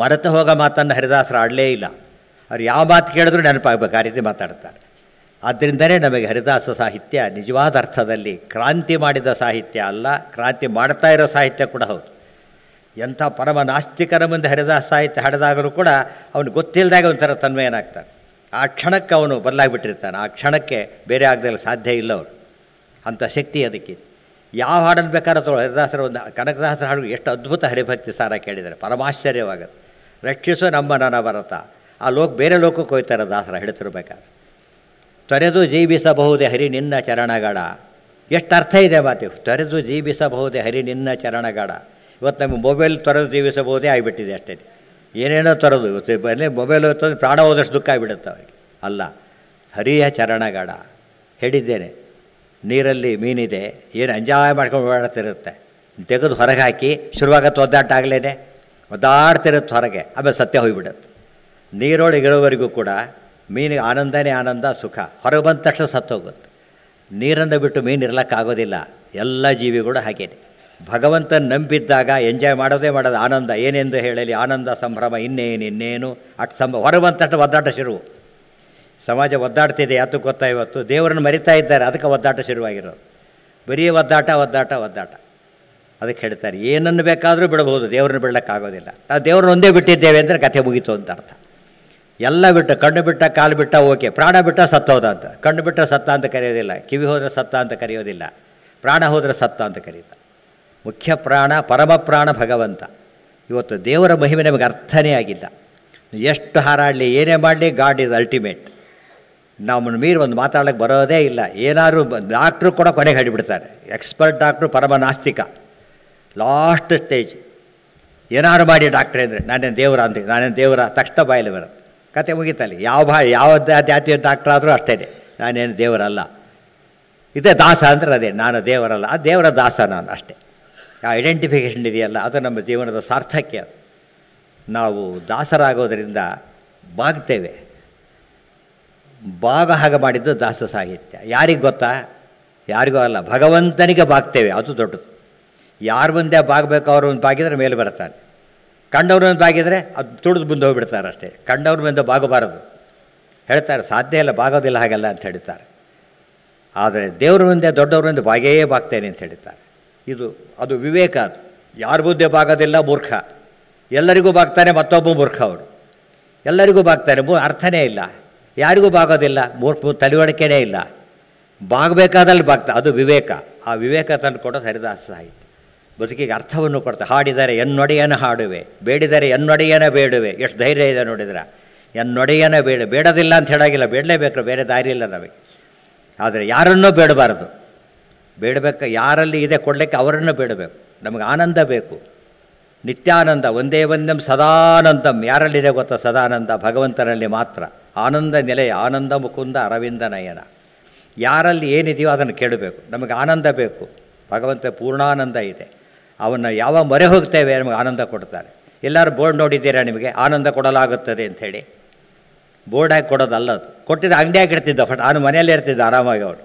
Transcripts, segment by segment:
ಮರೆತು ಹೋಗೋ ಮಾತನ್ನು ಹರಿದಾಸರು ಆಡಲೇ ಇಲ್ಲ ಅವ್ರು ಯಾವ ಮಾತು ಕೇಳಿದ್ರೂ ನೆನಪಾಗಬೇಕು ಆ ರೀತಿ ಮಾತಾಡ್ತಾರೆ ಆದ್ದರಿಂದಲೇ ನಮಗೆ ಹರಿದಾಸ ಸಾಹಿತ್ಯ ನಿಜವಾದ ಅರ್ಥದಲ್ಲಿ ಕ್ರಾಂತಿ ಮಾಡಿದ ಸಾಹಿತ್ಯ ಅಲ್ಲ ಕ್ರಾಂತಿ ಮಾಡ್ತಾ ಇರೋ ಸಾಹಿತ್ಯ ಕೂಡ ಹೌದು ಎಂಥ ಪರಮ ನಾಸ್ತಿಕರ ಮುಂದೆ ಹರಿದಾಸ ಸಾಹಿತ್ಯ ಹಾಡಿದಾಗಲೂ ಕೂಡ ಅವನು ಗೊತ್ತಿಲ್ಲದಾಗ ಒಂಥರ ತನ್ಮಯನಾಗ್ತಾನೆ ಆ ಕ್ಷಣಕ್ಕೆ ಅವನು ಬದಲಾಗಿಬಿಟ್ಟಿರ್ತಾನೆ ಆ ಕ್ಷಣಕ್ಕೆ ಬೇರೆ ಆಗದಲ್ಲಿ ಸಾಧ್ಯ ಇಲ್ಲ ಅವರು ಅಂಥ ಶಕ್ತಿ ಅದಕ್ಕೆ ಯಾವ ಹಾಡನ್ನು ಬೇಕಾದ್ರೆ ಹರಿದಾಸರ ಒಂದು ಕನಕದಾಸರ ಹಾಡು ಎಷ್ಟು ಅದ್ಭುತ ಹರಿಭಕ್ತಿ ಸಾರ ಕೇಳಿದರೆ ಪರಮಾಶ್ಚರ್ಯವಾಗುತ್ತೆ ರಕ್ಷಿಸೋ ನಾನ ಭರತ ಆ ಲೋಕ ಬೇರೆ ಲೋಕಕ್ಕೆ ಹೋಗ್ತಾರೆ ದಾಸರ ಹೇಳ್ತಿರ್ಬೇಕಾದ್ರೆ ತೊರೆದು ಜೀವಿಸಬಹುದೇ ಹರಿ ನಿನ್ನ ಚರಣಗಳ ಎಷ್ಟು ಅರ್ಥ ಇದೆ ಮಾತು ತೊರೆದು ಜೀವಿಸಬಹುದೇ ಹರಿ ನಿನ್ನ ಚರಣಗಳ ಇವತ್ತು ನಮಗೆ ಮೊಬೈಲ್ ತೊರೆದು ಜೀವಿಸಬಹುದೇ ಆಗಿಬಿಟ್ಟಿದೆ ಅಷ್ಟೇ ಏನೇನೋ ತೊರೆದು ಇವತ್ತು ಬರಲಿ ಮೊಬೈಲ್ ಹೋಗ್ತದೆ ಪ್ರಾಣ ಹೋದಷ್ಟು ದುಃಖ ಆಗಿಬಿಡುತ್ತೆ ಅವರಿಗೆ ಅಲ್ಲ ಹರಿಯ ಚರಣಗಳ ಹೇಳಿದ್ದೇನೆ ನೀರಲ್ಲಿ ಮೀನಿದೆ ಏನು ಎಂಜಾಯ್ ಮಾಡ್ಕೊಂಡು ಓಡಾಡ್ತಿರುತ್ತೆ ತೆಗೆದು ಹೊರಗೆ ಹಾಕಿ ಶುರುವಾಗ ತೊದ್ದಾಟ ಆಗಲೇನೆ ಒದ್ದಾಡ್ತಿರತ್ತೆ ಹೊರಗೆ ಆಮೇಲೆ ಸತ್ಯ ಹೋಗಿಬಿಡುತ್ತೆ ನೀರೊಳಗೆ ಇರೋವರೆಗೂ ಕೂಡ ಮೀನಿಗೆ ಆನಂದನೇ ಆನಂದ ಸುಖ ಹೊರಗೆ ಬಂದ ತಕ್ಷಣ ಸತ್ತು ಹೋಗುತ್ತೆ ನೀರನ್ನು ಬಿಟ್ಟು ಮೀನು ಇರಲಿಕ್ಕಾಗೋದಿಲ್ಲ ಎಲ್ಲ ಜೀವಿಗಳು ಹಾಗೇನೆ ಭಗವಂತನ ನಂಬಿದ್ದಾಗ ಎಂಜಾಯ್ ಮಾಡೋದೇ ಮಾಡೋದು ಆನಂದ ಏನೆಂದು ಹೇಳಲಿ ಆನಂದ ಸಂಭ್ರಮ ಇನ್ನೇನು ಇನ್ನೇನು ಅಟ್ ಸಂಭ ಹೊರಗೆ ತಕ್ಷಣ ಒದ್ದಾಟ ಶುರು ಸಮಾಜ ಒದ್ದಾಡ್ತಿದೆ ಯಾತಕ್ಕೆ ಗೊತ್ತಾ ಇವತ್ತು ದೇವರನ್ನು ಮರಿತಾ ಇದ್ದಾರೆ ಅದಕ್ಕೆ ಒದ್ದಾಟ ಶುರುವಾಗಿರೋದು ಬರೀ ಒದ್ದಾಟ ಒದ್ದಾಟ ಒದ್ದಾಟ ಅದಕ್ಕೆ ಹೇಳ್ತಾರೆ ಏನನ್ನು ಬೇಕಾದರೂ ಬಿಡಬಹುದು ದೇವ್ರನ್ನ ಬಿಡಲಿಕ್ಕಾಗೋದಿಲ್ಲ ನಾವು ದೇವ್ರನ್ನ ಒಂದೇ ಬಿಟ್ಟಿದ್ದೇವೆ ಅಂದರೆ ಕಥೆ ಮುಗೀತು ಅಂತ ಅರ್ಥ ಎಲ್ಲ ಬಿಟ್ಟು ಕಣ್ಣು ಬಿಟ್ಟ ಕಾಲು ಬಿಟ್ಟ ಓಕೆ ಪ್ರಾಣ ಬಿಟ್ಟ ಸತ್ತೋದ ಅಂತ ಕಣ್ಣು ಬಿಟ್ಟರೆ ಸತ್ತ ಅಂತ ಕರೆಯೋದಿಲ್ಲ ಕಿವಿ ಹೋದರೆ ಸತ್ತ ಅಂತ ಕರೆಯೋದಿಲ್ಲ ಪ್ರಾಣ ಹೋದರೆ ಸತ್ತ ಅಂತ ಕರೀತ ಮುಖ್ಯ ಪ್ರಾಣ ಪರಮ ಪ್ರಾಣ ಭಗವಂತ ಇವತ್ತು ದೇವರ ಮಹಿಮೆ ನಮಗೆ ಅರ್ಥನೇ ಆಗಿಲ್ಲ ಎಷ್ಟು ಹಾರಾಡಲಿ ಏನೇ ಮಾಡಲಿ ಗಾಡ್ ಇಸ್ ಅಲ್ಟಿಮೇಟ್ ನಮ್ಮನ್ನು ಮೀರಿ ಒಂದು ಮಾತಾಡೋಕ್ಕೆ ಬರೋದೇ ಇಲ್ಲ ಏನಾದರೂ ಡಾಕ್ಟ್ರು ಕೂಡ ಕೊನೆಗೆ ಹಿಡಿಬಿಡ್ತಾರೆ ಎಕ್ಸ್ಪರ್ಟ್ ಡಾಕ್ಟ್ರು ಪರಮ ನಾಸ್ತಿಕ ಲಾಸ್ಟ್ ಸ್ಟೇಜ್ ಏನಾರು ಮಾಡಿ ಡಾಕ್ಟ್ರೇ ಅಂದರೆ ನಾನೇನು ದೇವರ ಅಂದರೆ ನಾನೇನು ದೇವರ ತಕ್ಷಣ ಬಾಯಲ್ಲಿ ಬರುತ್ತೆ ಕತೆ ಮುಗೀತಲ್ಲಿ ಯಾವ ಭಾ ಯಾವ ಜಾತಿಯ ಡಾಕ್ಟ್ರ್ ಆದರೂ ಅಷ್ಟೇ ನಾನೇನು ದೇವರಲ್ಲ ಇದೇ ದಾಸ ಅಂದರೆ ಅದೇ ನಾನು ದೇವರಲ್ಲ ಆ ದೇವರ ದಾಸ ನಾನು ಅಷ್ಟೇ ಆ ಐಡೆಂಟಿಫಿಕೇಷನ್ ಇದೆಯಲ್ಲ ಅದು ನಮ್ಮ ಜೀವನದ ಸಾರ್ಥಕ್ಯ ನಾವು ದಾಸರಾಗೋದರಿಂದ ಬಾಗ್ತೇವೆ ಬಾಗ ಹಾಗೆ ಮಾಡಿದ್ದು ದಾಸ ಸಾಹಿತ್ಯ ಯಾರಿಗೆ ಗೊತ್ತಾ ಯಾರಿಗೂ ಅಲ್ಲ ಭಗವಂತನಿಗೆ ಬಾಗ್ತೇವೆ ಅದು ದೊಡ್ಡದು ಯಾರು ಮುಂದೆ ಬಾಗಬೇಕು ಅವರು ಒಂದು ಬಾಗಿದ್ರೆ ಮೇಲೆ ಬರ್ತಾನೆ ಕಂಡವ್ರ ಒಂದು ಬಾಗಿದರೆ ಅದು ತುಳಿದು ಮುಂದೆ ಹೋಗಿಬಿಡ್ತಾರೆ ಅಷ್ಟೇ ಕಂಡವ್ರ ಮುಂದೆ ಬಾಗಬಾರದು ಹೇಳ್ತಾರೆ ಸಾಧ್ಯ ಇಲ್ಲ ಬಾಗೋದಿಲ್ಲ ಹಾಗೆಲ್ಲ ಅಂತ ಹೇಳ್ತಾರೆ ಆದರೆ ದೇವ್ರ ಮುಂದೆ ದೊಡ್ಡವ್ರ ಮುಂದೆ ಬಾಗೇ ಬಾಗ್ತೇನೆ ಅಂತ ಹೇಳ್ತಾರೆ ಇದು ಅದು ವಿವೇಕ ಅದು ಯಾರ ಮುಂದೆ ಬಾಗೋದಿಲ್ಲ ಮೂರ್ಖ ಎಲ್ಲರಿಗೂ ಬಾಗ್ತಾನೆ ಮತ್ತೊಬ್ಬ ಮೂರ್ಖ ಅವರು ಎಲ್ಲರಿಗೂ ಬಾಗ್ತಾನೆ ಮೂ ಅರ್ಥನೇ ಇಲ್ಲ ಯಾರಿಗೂ ಬಾಗೋದಿಲ್ಲ ಮೂರ್ಖ ತಲೆವಡಿಕೆನೇ ಇಲ್ಲ ಬಾಗಬೇಕಾದಲ್ಲಿ ಬಾಗ್ತಾ ಅದು ವಿವೇಕ ಆ ವಿವೇಕ ತಂದು ಕೊಡೋದು ಸರಿದಾಸ ಸಾಹಿತ್ಯ ಬದುಕಿಗೆ ಅರ್ಥವನ್ನು ಕೊಡ್ತಾ ಹಾಡಿದರೆ ಎನ್ನೊಡೆಯನ ಹಾಡುವೆ ಬೇಡಿದರೆ ಎನ್ನೊಡೆಯನ ಬೇಡುವೆ ಎಷ್ಟು ಧೈರ್ಯ ಇದೆ ನೋಡಿದ್ರೆ ಎನ್ನೊಡೆಯನ ಬೇಡ ಬೇಡದಿಲ್ಲ ಅಂತ ಹೇಳೋಗಿಲ್ಲ ಬೇಡಲೇಬೇಕು ಬೇರೆ ದಾರಿ ಇಲ್ಲ ನಮಗೆ ಆದರೆ ಯಾರನ್ನೂ ಬೇಡಬಾರ್ದು ಬೇಡಬೇಕು ಯಾರಲ್ಲಿ ಇದೆ ಕೊಡಲಿಕ್ಕೆ ಅವರನ್ನು ಬೇಡಬೇಕು ನಮಗೆ ಆನಂದ ಬೇಕು ನಿತ್ಯಾನಂದ ಒಂದೇ ಒಂದೇ ಸದಾನಂದಂ ಯಾರಲ್ಲಿದೆ ಗೊತ್ತಾ ಸದಾನಂದ ಭಗವಂತನಲ್ಲಿ ಮಾತ್ರ ಆನಂದ ನೆಲೆಯ ಆನಂದ ಮುಕುಂದ ಅರವಿಂದ ನಯನ ಯಾರಲ್ಲಿ ಏನಿದೆಯೋ ಅದನ್ನು ಕೇಳಬೇಕು ನಮಗೆ ಆನಂದ ಬೇಕು ಭಗವಂತ ಪೂರ್ಣಾನಂದ ಇದೆ ಅವನ್ನು ಯಾವ ಮೊರೆ ಹೋಗ್ತೇವೆ ನಮಗೆ ಆನಂದ ಕೊಡ್ತಾರೆ ಎಲ್ಲರೂ ಬೋರ್ಡ್ ನೋಡಿದ್ದೀರಾ ನಿಮಗೆ ಆನಂದ ಕೊಡಲಾಗುತ್ತದೆ ಅಂಥೇಳಿ ಬೋರ್ಡ್ ಹಾಕಿ ಕೊಡೋದಲ್ಲ ಅದು ಕೊಟ್ಟಿದ್ದ ಅಂಗಡಿಯಾಗಿ ಇಡ್ತಿದ್ದ ಫಟ್ ಅವನು ಮನೆಯಲ್ಲೇ ಇರ್ತಿದ್ದ ಆರಾಮಾಗಿ ಅವನು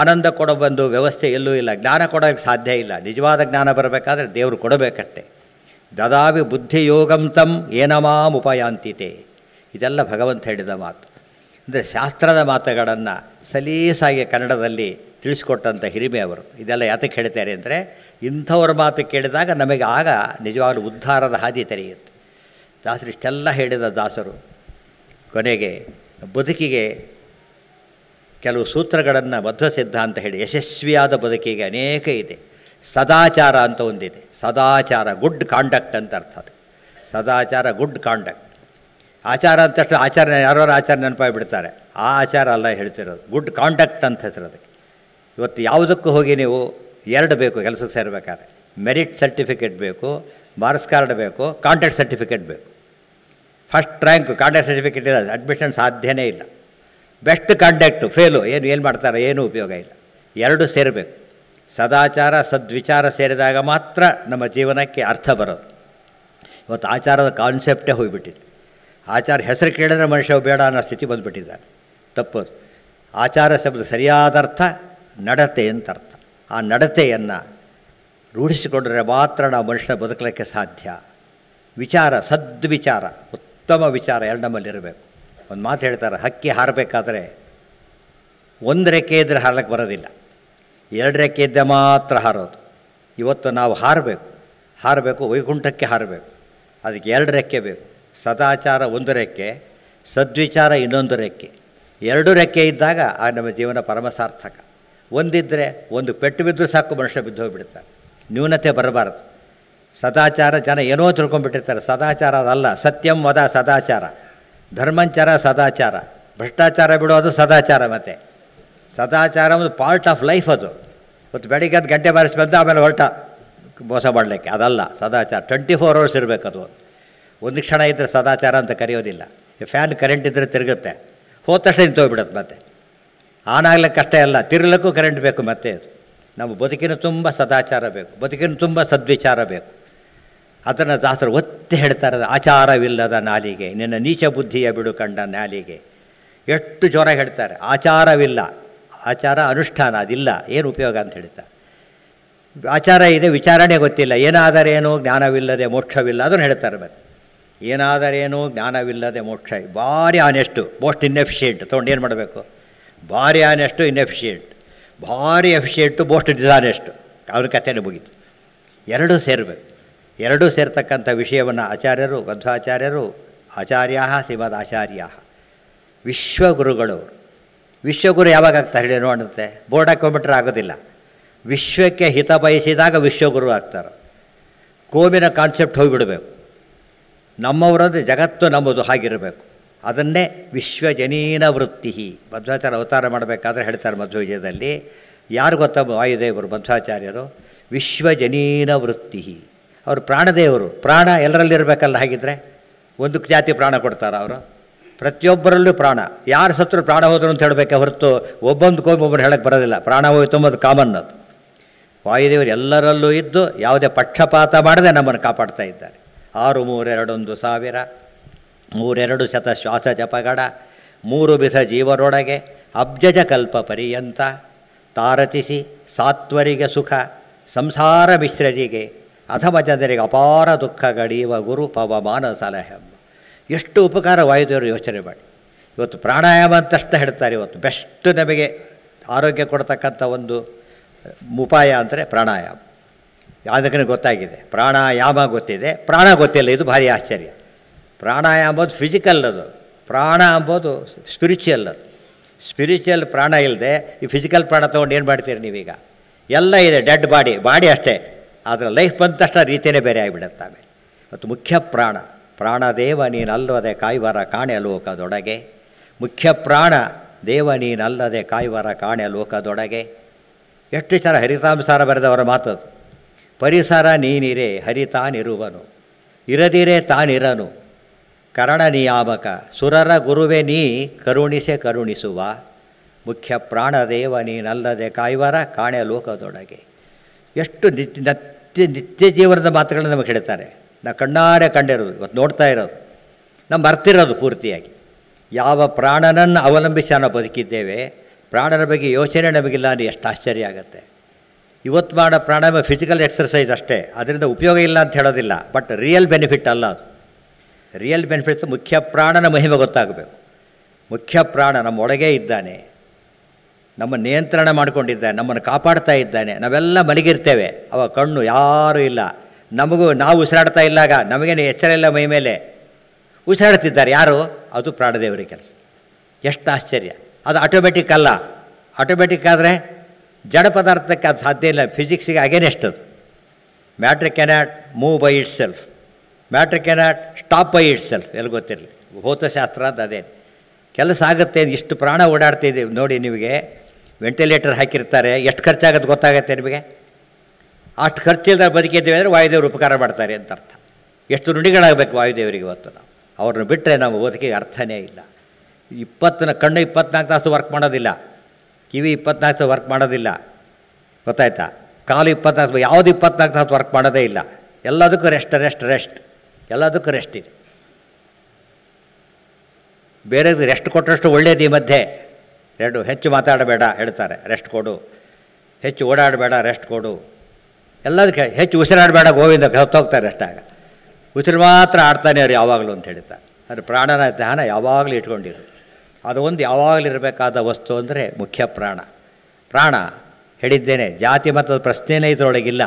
ಆನಂದ ಕೊಡೋ ಬಂದು ವ್ಯವಸ್ಥೆ ಎಲ್ಲೂ ಇಲ್ಲ ಜ್ಞಾನ ಕೊಡೋಕ್ಕೆ ಸಾಧ್ಯ ಇಲ್ಲ ನಿಜವಾದ ಜ್ಞಾನ ಬರಬೇಕಾದ್ರೆ ದೇವರು ಕೊಡಬೇಕಷ್ಟೆ ದದಾವಿ ಬುದ್ಧಿಯೋಗಂ ತಮ್ ಏನಮಾಮ್ ಉಪಯಾಂತಿತೆ ಇದೆಲ್ಲ ಭಗವಂತ ಹೇಳಿದ ಮಾತು ಅಂದರೆ ಶಾಸ್ತ್ರದ ಮಾತುಗಳನ್ನು ಸಲೀಸಾಗಿ ಕನ್ನಡದಲ್ಲಿ ತಿಳಿಸ್ಕೊಟ್ಟಂಥ ಹಿರಿಮೆ ಅವರು ಇದೆಲ್ಲ ಯಾತಕ್ಕೆ ಹೇಳ್ತಾರೆ ಅಂದರೆ ಇಂಥವ್ರ ಮಾತು ಕೇಳಿದಾಗ ನಮಗೆ ಆಗ ನಿಜವಾಗಲೂ ಉದ್ಧಾರದ ಹಾದಿ ತೆರೆಯುತ್ತೆ ದಾಸರು ಇಷ್ಟೆಲ್ಲ ಹೇಳಿದ ದಾಸರು ಕೊನೆಗೆ ಬದುಕಿಗೆ ಕೆಲವು ಸೂತ್ರಗಳನ್ನು ಮಧ್ವ ಸಿದ್ಧಾಂತ ಹೇಳಿ ಯಶಸ್ವಿಯಾದ ಬದುಕಿಗೆ ಅನೇಕ ಇದೆ ಸದಾಚಾರ ಅಂತ ಒಂದಿದೆ ಸದಾಚಾರ ಗುಡ್ ಕಾಂಡಕ್ಟ್ ಅಂತ ಅರ್ಥ ಅದು ಸದಾಚಾರ ಗುಡ್ ಕಾಂಡಕ್ಟ್ ಆಚಾರ ಅಂತ ಆಚಾರ ಯಾರ್ಯಾರು ಆಚಾರ ನೆನಪಾಗಿ ಬಿಡ್ತಾರೆ ಆ ಆಚಾರ ಅಲ್ಲ ಹೇಳ್ತಿರೋದು ಗುಡ್ ಕಾಂಡಕ್ಟ್ ಅಂತ ಹೆಸರು ಅದಕ್ಕೆ ಇವತ್ತು ಯಾವುದಕ್ಕೂ ಹೋಗಿ ನೀವು ಎರಡು ಬೇಕು ಕೆಲಸಕ್ಕೆ ಸೇರಬೇಕಾದ್ರೆ ಮೆರಿಟ್ ಸರ್ಟಿಫಿಕೇಟ್ ಬೇಕು ಮಾರ್ಕ್ಸ್ ಕಾರ್ಡ್ ಬೇಕು ಕಾಂಟ್ಯಾಕ್ಟ್ ಸರ್ಟಿಫಿಕೇಟ್ ಬೇಕು ಫಸ್ಟ್ ರ್ಯಾಂಕ್ ಕಾಂಟ್ಯಾಕ್ಟ್ ಸರ್ಟಿಫಿಕೇಟ್ ಇಲ್ಲ ಅಡ್ಮಿಷನ್ ಸಾಧ್ಯನೇ ಇಲ್ಲ ಬೆಸ್ಟ್ ಕಾಂಟ್ಯಾಕ್ಟು ಫೇಲು ಏನು ಏನು ಮಾಡ್ತಾರೆ ಏನೂ ಉಪಯೋಗ ಇಲ್ಲ ಎರಡೂ ಸೇರಬೇಕು ಸದಾಚಾರ ಸದ್ವಿಚಾರ ಸೇರಿದಾಗ ಮಾತ್ರ ನಮ್ಮ ಜೀವನಕ್ಕೆ ಅರ್ಥ ಬರೋದು ಇವತ್ತು ಆಚಾರದ ಕಾನ್ಸೆಪ್ಟೇ ಹೋಗಿಬಿಟ್ಟಿದೆ ಆಚಾರ ಹೆಸರು ಕೇಳಿದ್ರೆ ಮನುಷ್ಯ ಬೇಡ ಅನ್ನೋ ಸ್ಥಿತಿ ಬಂದುಬಿಟ್ಟಿದ್ದಾರೆ ತಪ್ಪು ಆಚಾರ ಶಬ್ದ ಸರಿಯಾದ ಅರ್ಥ ನಡತೆ ಅಂತ ಅರ್ಥ ಆ ನಡತೆಯನ್ನು ರೂಢಿಸಿಕೊಂಡರೆ ಮಾತ್ರ ನಾವು ಮನುಷ್ಯನ ಬದುಕಲಿಕ್ಕೆ ಸಾಧ್ಯ ವಿಚಾರ ಸದ್ವಿಚಾರ ಉತ್ತಮ ವಿಚಾರ ಎರಡು ನಮ್ಮಲ್ಲಿರಬೇಕು ಒಂದು ಮಾತು ಹೇಳ್ತಾರೆ ಹಕ್ಕಿ ಹಾರಬೇಕಾದ್ರೆ ಒಂದು ರೆಕ್ಕೆ ಇದ್ದರೆ ಹಾರಲಿಕ್ಕೆ ಬರೋದಿಲ್ಲ ಎರಡು ರೆಕ್ಕೆ ಇದ್ದ ಮಾತ್ರ ಹಾರೋದು ಇವತ್ತು ನಾವು ಹಾರಬೇಕು ಹಾರಬೇಕು ವೈಕುಂಠಕ್ಕೆ ಹಾರಬೇಕು ಅದಕ್ಕೆ ಎರಡು ರೆಕ್ಕೆ ಬೇಕು ಸದಾಚಾರ ಒಂದು ರೆಕ್ಕೆ ಸದ್ವಿಚಾರ ಇನ್ನೊಂದು ರೆಕ್ಕೆ ಎರಡು ರೆಕ್ಕೆ ಇದ್ದಾಗ ಆ ನಮ್ಮ ಜೀವನ ಪರಮ ಸಾರ್ಥಕ ಒಂದಿದ್ದರೆ ಒಂದು ಪೆಟ್ಟು ಬಿದ್ದರೂ ಸಾಕು ಮನುಷ್ಯ ಬಿದ್ದು ಹೋಗಿಬಿಡ್ತಾರೆ ನ್ಯೂನತೆ ಬರಬಾರದು ಸದಾಚಾರ ಜನ ಏನೋ ತಿಳ್ಕೊಂಡ್ಬಿಟ್ಟಿರ್ತಾರೆ ಸದಾಚಾರ ಅದಲ್ಲ ಸತ್ಯಂ ವದ ಸದಾಚಾರ ಧರ್ಮಂಚಾರ ಸದಾಚಾರ ಭ್ರಷ್ಟಾಚಾರ ಬಿಡೋದು ಸದಾಚಾರ ಮತ್ತೆ ಸದಾಚಾರ ಒಂದು ಪಾರ್ಟ್ ಆಫ್ ಲೈಫ್ ಅದು ಮತ್ತು ಬೆಳಿಗ್ಗೆ ಅದು ಗಂಟೆ ಬಾರಿಸಿ ಬಂದು ಆಮೇಲೆ ಹೊರಟ ಮೋಸ ಮಾಡಲಿಕ್ಕೆ ಅದಲ್ಲ ಸದಾಚಾರ ಟ್ವೆಂಟಿ ಫೋರ್ ಅವರ್ಸ್ ಅದು ಒಂದು ಕ್ಷಣ ಇದ್ದರೆ ಸದಾಚಾರ ಅಂತ ಕರೆಯೋದಿಲ್ಲ ಫ್ಯಾನ್ ಕರೆಂಟ್ ಇದ್ದರೆ ತಿರುಗುತ್ತೆ ಹೋದ ತಕ್ಷಣ ನಿಂತೋಗ್ಬಿಡತ್ತೆ ಮತ್ತೆ ಆನ್ ಕಷ್ಟ ಅಲ್ಲ ತಿರ್ಲಕ್ಕೂ ಕರೆಂಟ್ ಬೇಕು ಮತ್ತೆ ನಮ್ಮ ಬದುಕಿನ ತುಂಬ ಸದಾಚಾರ ಬೇಕು ಬದುಕಿನ ತುಂಬ ಸದ್ವಿಚಾರ ಬೇಕು ಅದನ್ನು ದಾಸರು ಒತ್ತಿ ಹೇಳ್ತಾರೆ ಆಚಾರವಿಲ್ಲದ ನಾಲಿಗೆ ನಿನ್ನ ನೀಚ ಬುದ್ಧಿಯ ಬಿಡು ಕಂಡ ನಾಲಿಗೆ ಎಷ್ಟು ಜ್ವರ ಹೇಳ್ತಾರೆ ಆಚಾರವಿಲ್ಲ ಆಚಾರ ಅನುಷ್ಠಾನ ಅದಿಲ್ಲ ಏನು ಉಪಯೋಗ ಅಂತ ಹೇಳ್ತಾರೆ ಆಚಾರ ಇದೆ ವಿಚಾರಣೆ ಗೊತ್ತಿಲ್ಲ ಏನಾದರೇನು ಜ್ಞಾನವಿಲ್ಲದೆ ಮೋಕ್ಷವಿಲ್ಲ ಅದನ್ನು ಹೇಳ್ತಾರೆ ಮತ್ತೆ ಏನಾದರೇನು ಜ್ಞಾನವಿಲ್ಲದೆ ಮೋಕ್ಷ ಭಾರಿ ಆನೆಸ್ಟು ಮೋಸ್ಟ್ ಇನ್ಎಫಿಷಿಯೆಂಟ್ ತೊಗೊಂಡು ಏನು ಮಾಡಬೇಕು ಭಾರಿ ಆನೆಷ್ಟು ಇನ್ಎಫಿಷಿಯೆಂಟ್ ಭಾರಿ ಎಫಿಷಿಯೆಂಟು ಮೋಸ್ಟ್ ಡಿಸಾನೆಸ್ಟು ಅವ್ರ ಕಥೆನೇ ಮುಗೀತು ಎರಡೂ ಸೇರಬೇಕು ಎರಡೂ ಸೇರ್ತಕ್ಕಂಥ ವಿಷಯವನ್ನು ಆಚಾರ್ಯರು ಮಧ್ವಾಚಾರ್ಯರು ಆಚಾರ್ಯ ಶ್ರೀಮದ್ ಆಚಾರ್ಯ ವಿಶ್ವಗುರುಗಳು ವಿಶ್ವಗುರು ಯಾವಾಗ ಆಗ್ತಾರೆ ಹೇಳಿ ನೋಡುತ್ತೆ ಬೋರ್ಡ್ ಹಾಕೊಂಬಿಟ್ರೆ ಆಗೋದಿಲ್ಲ ವಿಶ್ವಕ್ಕೆ ಹಿತ ಬಯಸಿದಾಗ ವಿಶ್ವಗುರು ಆಗ್ತಾರೆ ಕೋಮಿನ ಕಾನ್ಸೆಪ್ಟ್ ಹೋಗಿಬಿಡಬೇಕು ನಮ್ಮವರಂದರೆ ಜಗತ್ತು ನಮ್ಮದು ಹಾಗಿರಬೇಕು ಅದನ್ನೇ ವಿಶ್ವಜನೀನ ವೃತ್ತಿ ಮಧ್ವಾಚಾರ್ಯ ಅವತಾರ ಮಾಡಬೇಕಾದ್ರೆ ಹೇಳ್ತಾರೆ ಮಧ್ವ ವಿಜಯದಲ್ಲಿ ಯಾರು ಗೊತ್ತ ವಾಯುದೇವರು ಮಧ್ವಾಚಾರ್ಯರು ವಿಶ್ವಜನೀನ ವೃತ್ತಿ ಅವರು ಪ್ರಾಣದೇವರು ಪ್ರಾಣ ಎಲ್ಲರಲ್ಲಿರಬೇಕಲ್ಲ ಹಾಗಿದ್ರೆ ಒಂದು ಜಾತಿ ಪ್ರಾಣ ಕೊಡ್ತಾರೆ ಅವರು ಪ್ರತಿಯೊಬ್ಬರಲ್ಲೂ ಪ್ರಾಣ ಯಾರು ಸತ್ರು ಪ್ರಾಣ ಹೋದರು ಅಂತ ಹೇಳಬೇಕೆ ಹೊರತು ಒಬ್ಬೊಂದು ಕೋಮೊಬ್ಬರು ಹೇಳಕ್ಕೆ ಬರೋದಿಲ್ಲ ಪ್ರಾಣ ಹೋಯಿತು ಅದು ಕಾಮನ್ ಅದು ವಾಯುದೇವರು ಎಲ್ಲರಲ್ಲೂ ಇದ್ದು ಯಾವುದೇ ಪಕ್ಷಪಾತ ಮಾಡದೆ ನಮ್ಮನ್ನು ಕಾಪಾಡ್ತಾ ಇದ್ದಾರೆ ಆರು ಮೂರು ಎರಡೊಂದು ಸಾವಿರ ಮೂರೆರಡು ಶತ ಶ್ವಾಸ ಜಪಗಡ ಮೂರು ಬಿಸ ಜೀವರೊಳಗೆ ಅಬ್ಜಜ ಕಲ್ಪ ಪರ್ಯಂತ ತಾರತಿಸಿ ಸಾತ್ವರಿಗೆ ಸುಖ ಸಂಸಾರ ಮಿಶ್ರರಿಗೆ ಅಥವಾ ಜನರಿಗೆ ಅಪಾರ ದುಃಖ ಗಡಿಯುವ ಗುರು ಮಾನ ಸಲಹೆ ಎಷ್ಟು ಉಪಕಾರ ವಾಯುದೇವರು ಯೋಚನೆ ಮಾಡಿ ಇವತ್ತು ಪ್ರಾಣಾಯಾಮ ಅಂತ ಹೇಳ್ತಾರೆ ಇವತ್ತು ಬೆಸ್ಟ್ ನಮಗೆ ಆರೋಗ್ಯ ಕೊಡ್ತಕ್ಕಂಥ ಒಂದು ಉಪಾಯ ಅಂದರೆ ಪ್ರಾಣಾಯಾಮ ಯಾವುದಕ್ಕೇ ಗೊತ್ತಾಗಿದೆ ಪ್ರಾಣಾಯಾಮ ಗೊತ್ತಿದೆ ಪ್ರಾಣ ಗೊತ್ತಿಲ್ಲ ಇದು ಭಾರಿ ಆಶ್ಚರ್ಯ ಪ್ರಾಣಾಯ ಅಂಬೋದು ಫಿಸಿಕಲ್ ಅದು ಪ್ರಾಣ ಅಂಬೋದು ಸ್ಪಿರಿಚುವಲ್ ಅದು ಸ್ಪಿರಿಚುವಲ್ ಪ್ರಾಣ ಇಲ್ಲದೆ ಈ ಫಿಸಿಕಲ್ ಪ್ರಾಣ ತೊಗೊಂಡು ಏನು ಮಾಡ್ತೀರಿ ನೀವೀಗ ಎಲ್ಲ ಇದೆ ಡೆಡ್ ಬಾಡಿ ಬಾಡಿ ಅಷ್ಟೇ ಆದರೆ ಲೈಫ್ ಬಂದ ರೀತಿಯೇ ಬೇರೆ ಆಗಿಬಿಡುತ್ತವೆ ಮತ್ತು ಮುಖ್ಯ ಪ್ರಾಣ ಪ್ರಾಣ ಪ್ರಾಣದೇವ ನೀನಲ್ಲದೆ ಕಾಯುವಾರ ಕಾಣೆ ಲೋಕದೊಡಗೆ ಮುಖ್ಯ ಪ್ರಾಣ ದೇವ ನೀನಲ್ಲದೆ ಕಾಯುವಾರ ಕಾಣೆ ಲೋಕದೊಡಗೆ ಎಷ್ಟು ಜನ ಹರಿತಾಂಸಾರ ಬರೆದವರ ಮಾತದು ಪರಿಸರ ನೀನಿರೇ ಹರಿತಾನಿರುವನು ಇರದಿರೇ ತಾನಿರನು ಕರಣ ನಿಯಾಮಕ ಸುರರ ಗುರುವೆ ನೀ ಕರುಣಿಸೆ ಕರುಣಿಸುವ ಮುಖ್ಯ ಪ್ರಾಣದೇವ ನೀನಲ್ಲದೆ ಕಾಯ್ವರ ಕಾಣೆ ಲೋಕದೊಡಗೆ ಎಷ್ಟು ನಿತ್ಯ ನಿತ್ಯ ನಿತ್ಯ ಜೀವನದ ಮಾತುಗಳನ್ನು ನಮಗೆ ಹೇಳ್ತಾರೆ ನಾ ಕಣ್ಣಾರೆ ಕಂಡಿರೋದು ಇವತ್ತು ನೋಡ್ತಾ ಇರೋದು ನಮ್ಮ ಬರ್ತಿರೋದು ಪೂರ್ತಿಯಾಗಿ ಯಾವ ಪ್ರಾಣನನ್ನು ಅವಲಂಬಿಸಿ ನಾವು ಬದುಕಿದ್ದೇವೆ ಪ್ರಾಣರ ಬಗ್ಗೆ ಯೋಚನೆ ನಮಗಿಲ್ಲ ಅಂದರೆ ಎಷ್ಟು ಆಶ್ಚರ್ಯ ಆಗುತ್ತೆ ಇವತ್ತು ಮಾಡೋ ಪ್ರಾಣಾಯಾಮ ಫಿಸಿಕಲ್ ಎಕ್ಸರ್ಸೈಸ್ ಅಷ್ಟೇ ಅದರಿಂದ ಉಪಯೋಗ ಇಲ್ಲ ಅಂತ ಹೇಳೋದಿಲ್ಲ ಬಟ್ ರಿಯಲ್ ಬೆನಿಫಿಟ್ ಅಲ್ಲ ಅದು ರಿಯಲ್ ಬೆನಿಫಿಟ್ಸ್ ಮುಖ್ಯ ಪ್ರಾಣನ ಮಹಿಮೆ ಗೊತ್ತಾಗಬೇಕು ಮುಖ್ಯ ಪ್ರಾಣ ನಮ್ಮೊಳಗೇ ಇದ್ದಾನೆ ನಮ್ಮ ನಿಯಂತ್ರಣ ಮಾಡಿಕೊಂಡಿದ್ದಾನೆ ನಮ್ಮನ್ನು ಕಾಪಾಡ್ತಾ ಇದ್ದಾನೆ ನಾವೆಲ್ಲ ಮಲಗಿರ್ತೇವೆ ಅವ ಕಣ್ಣು ಯಾರೂ ಇಲ್ಲ ನಮಗೂ ನಾವು ಉಸಿರಾಡ್ತಾ ಇಲ್ಲಾಗ ನಮಗೇನು ಎಚ್ಚರ ಇಲ್ಲ ಮೈ ಮೇಲೆ ಉಸಿರಾಡ್ತಿದ್ದಾರೆ ಯಾರು ಅದು ಪ್ರಾಣದೇವರ ಕೆಲಸ ಎಷ್ಟು ಆಶ್ಚರ್ಯ ಅದು ಆಟೋಮೆಟಿಕ್ ಅಲ್ಲ ಆಟೋಮೆಟಿಕ್ ಆದರೆ ಜಡ ಪದಾರ್ಥಕ್ಕೆ ಅದು ಸಾಧ್ಯ ಇಲ್ಲ ಫಿಸಿಕ್ಸಿಗೆ ಅಗೇನೆಷ್ಟದು matter can not move by itself matter cannot stop by itself ಎಲ್ಲಿ ಗೊತ್ತಿರಲಿ ಭೌತಶಾಸ್ತ್ರ ಅಂತ ಅದೇ ಕೆಲಸ ಆಗುತ್ತೆ ಇಷ್ಟು ಪ್ರಾಣ ಓಡಾಡ್ತಿದ್ದೀವಿ ನೋಡಿ ನಿಮಗೆ ವೆಂಟಿಲೇಟರ್ ಹಾಕಿರ್ತಾರೆ ಎಷ್ಟು ಖರ್ಚಾಗುತ್ತೆ ಗೊತ್ತಾಗತ್ತೆ ನಿಮಗೆ ಅಷ್ಟು ಖರ್ಚಿಲ್ಲದ ಬದುಕಿದ್ದೇವೆ ಅಂದರೆ ವಾಯುದೇವರು ಉಪಕಾರ ಮಾಡ್ತಾರೆ ಅಂತ ಅರ್ಥ ಎಷ್ಟು ನುಡಿಗಳಾಗಬೇಕು ವಾಯುದೇವರಿಗೆ ಇವತ್ತು ನಾವು ಅವ್ರನ್ನ ಬಿಟ್ಟರೆ ನಾವು ಬದುಕಿಗೆ ಅರ್ಥನೇ ಇಲ್ಲ ಇಪ್ಪತ್ತನ ಕಣ್ಣು ಇಪ್ಪತ್ನಾಲ್ಕು ತಾಸು ವರ್ಕ್ ಮಾಡೋದಿಲ್ಲ ಕಿವಿ ಇಪ್ಪತ್ನಾಲ್ಕು ತಾಸು ವರ್ಕ್ ಮಾಡೋದಿಲ್ಲ ಗೊತ್ತಾಯ್ತಾ ಕಾಲು ಇಪ್ಪತ್ನಾಲ್ಕು ಯಾವುದು ಇಪ್ಪತ್ನಾಲ್ಕು ತಾಸು ವರ್ಕ್ ಮಾಡೋದೇ ಇಲ್ಲ ಎಲ್ಲದಕ್ಕೂ ರೆಸ್ಟ್ ರೆಸ್ಟ್ ರೆಸ್ಟ್ ಎಲ್ಲದಕ್ಕೂ ರೆಸ್ಟ್ ಇದೆ ಬೇರೆ ರೆಸ್ಟ್ ಕೊಟ್ಟರಷ್ಟು ಒಳ್ಳೆಯದು ಈ ಮಧ್ಯೆ ಎರಡು ಹೆಚ್ಚು ಮಾತಾಡಬೇಡ ಹೇಳ್ತಾರೆ ರೆಸ್ಟ್ ಕೊಡು ಹೆಚ್ಚು ಓಡಾಡಬೇಡ ರೆಸ್ಟ್ ಕೊಡು ಎಲ್ಲದಕ್ಕೆ ಹೆಚ್ಚು ಉಸಿರಾಡಬೇಡ ಗೋವಿಂದ ಹೊತ್ತೋಗ್ತಾರೆ ರೆಸ್ಟ್ ಆಗ ಉಸಿರು ಮಾತ್ರ ಆಡ್ತಾನೆ ಅವ್ರು ಯಾವಾಗಲೂ ಅಂತ ಹೇಳ್ತಾರೆ ಅದು ಪ್ರಾಣನ ಧ್ಯಾನ ಯಾವಾಗಲೂ ಇಟ್ಕೊಂಡಿರು ಅದು ಒಂದು ಯಾವಾಗಲೂ ಇರಬೇಕಾದ ವಸ್ತು ಅಂದರೆ ಮುಖ್ಯ ಪ್ರಾಣ ಪ್ರಾಣ ಹೇಳಿದ್ದೇನೆ ಜಾತಿ ಮತದ ಪ್ರಶ್ನೆಯೇ ಇದರೊಳಗಿಲ್ಲ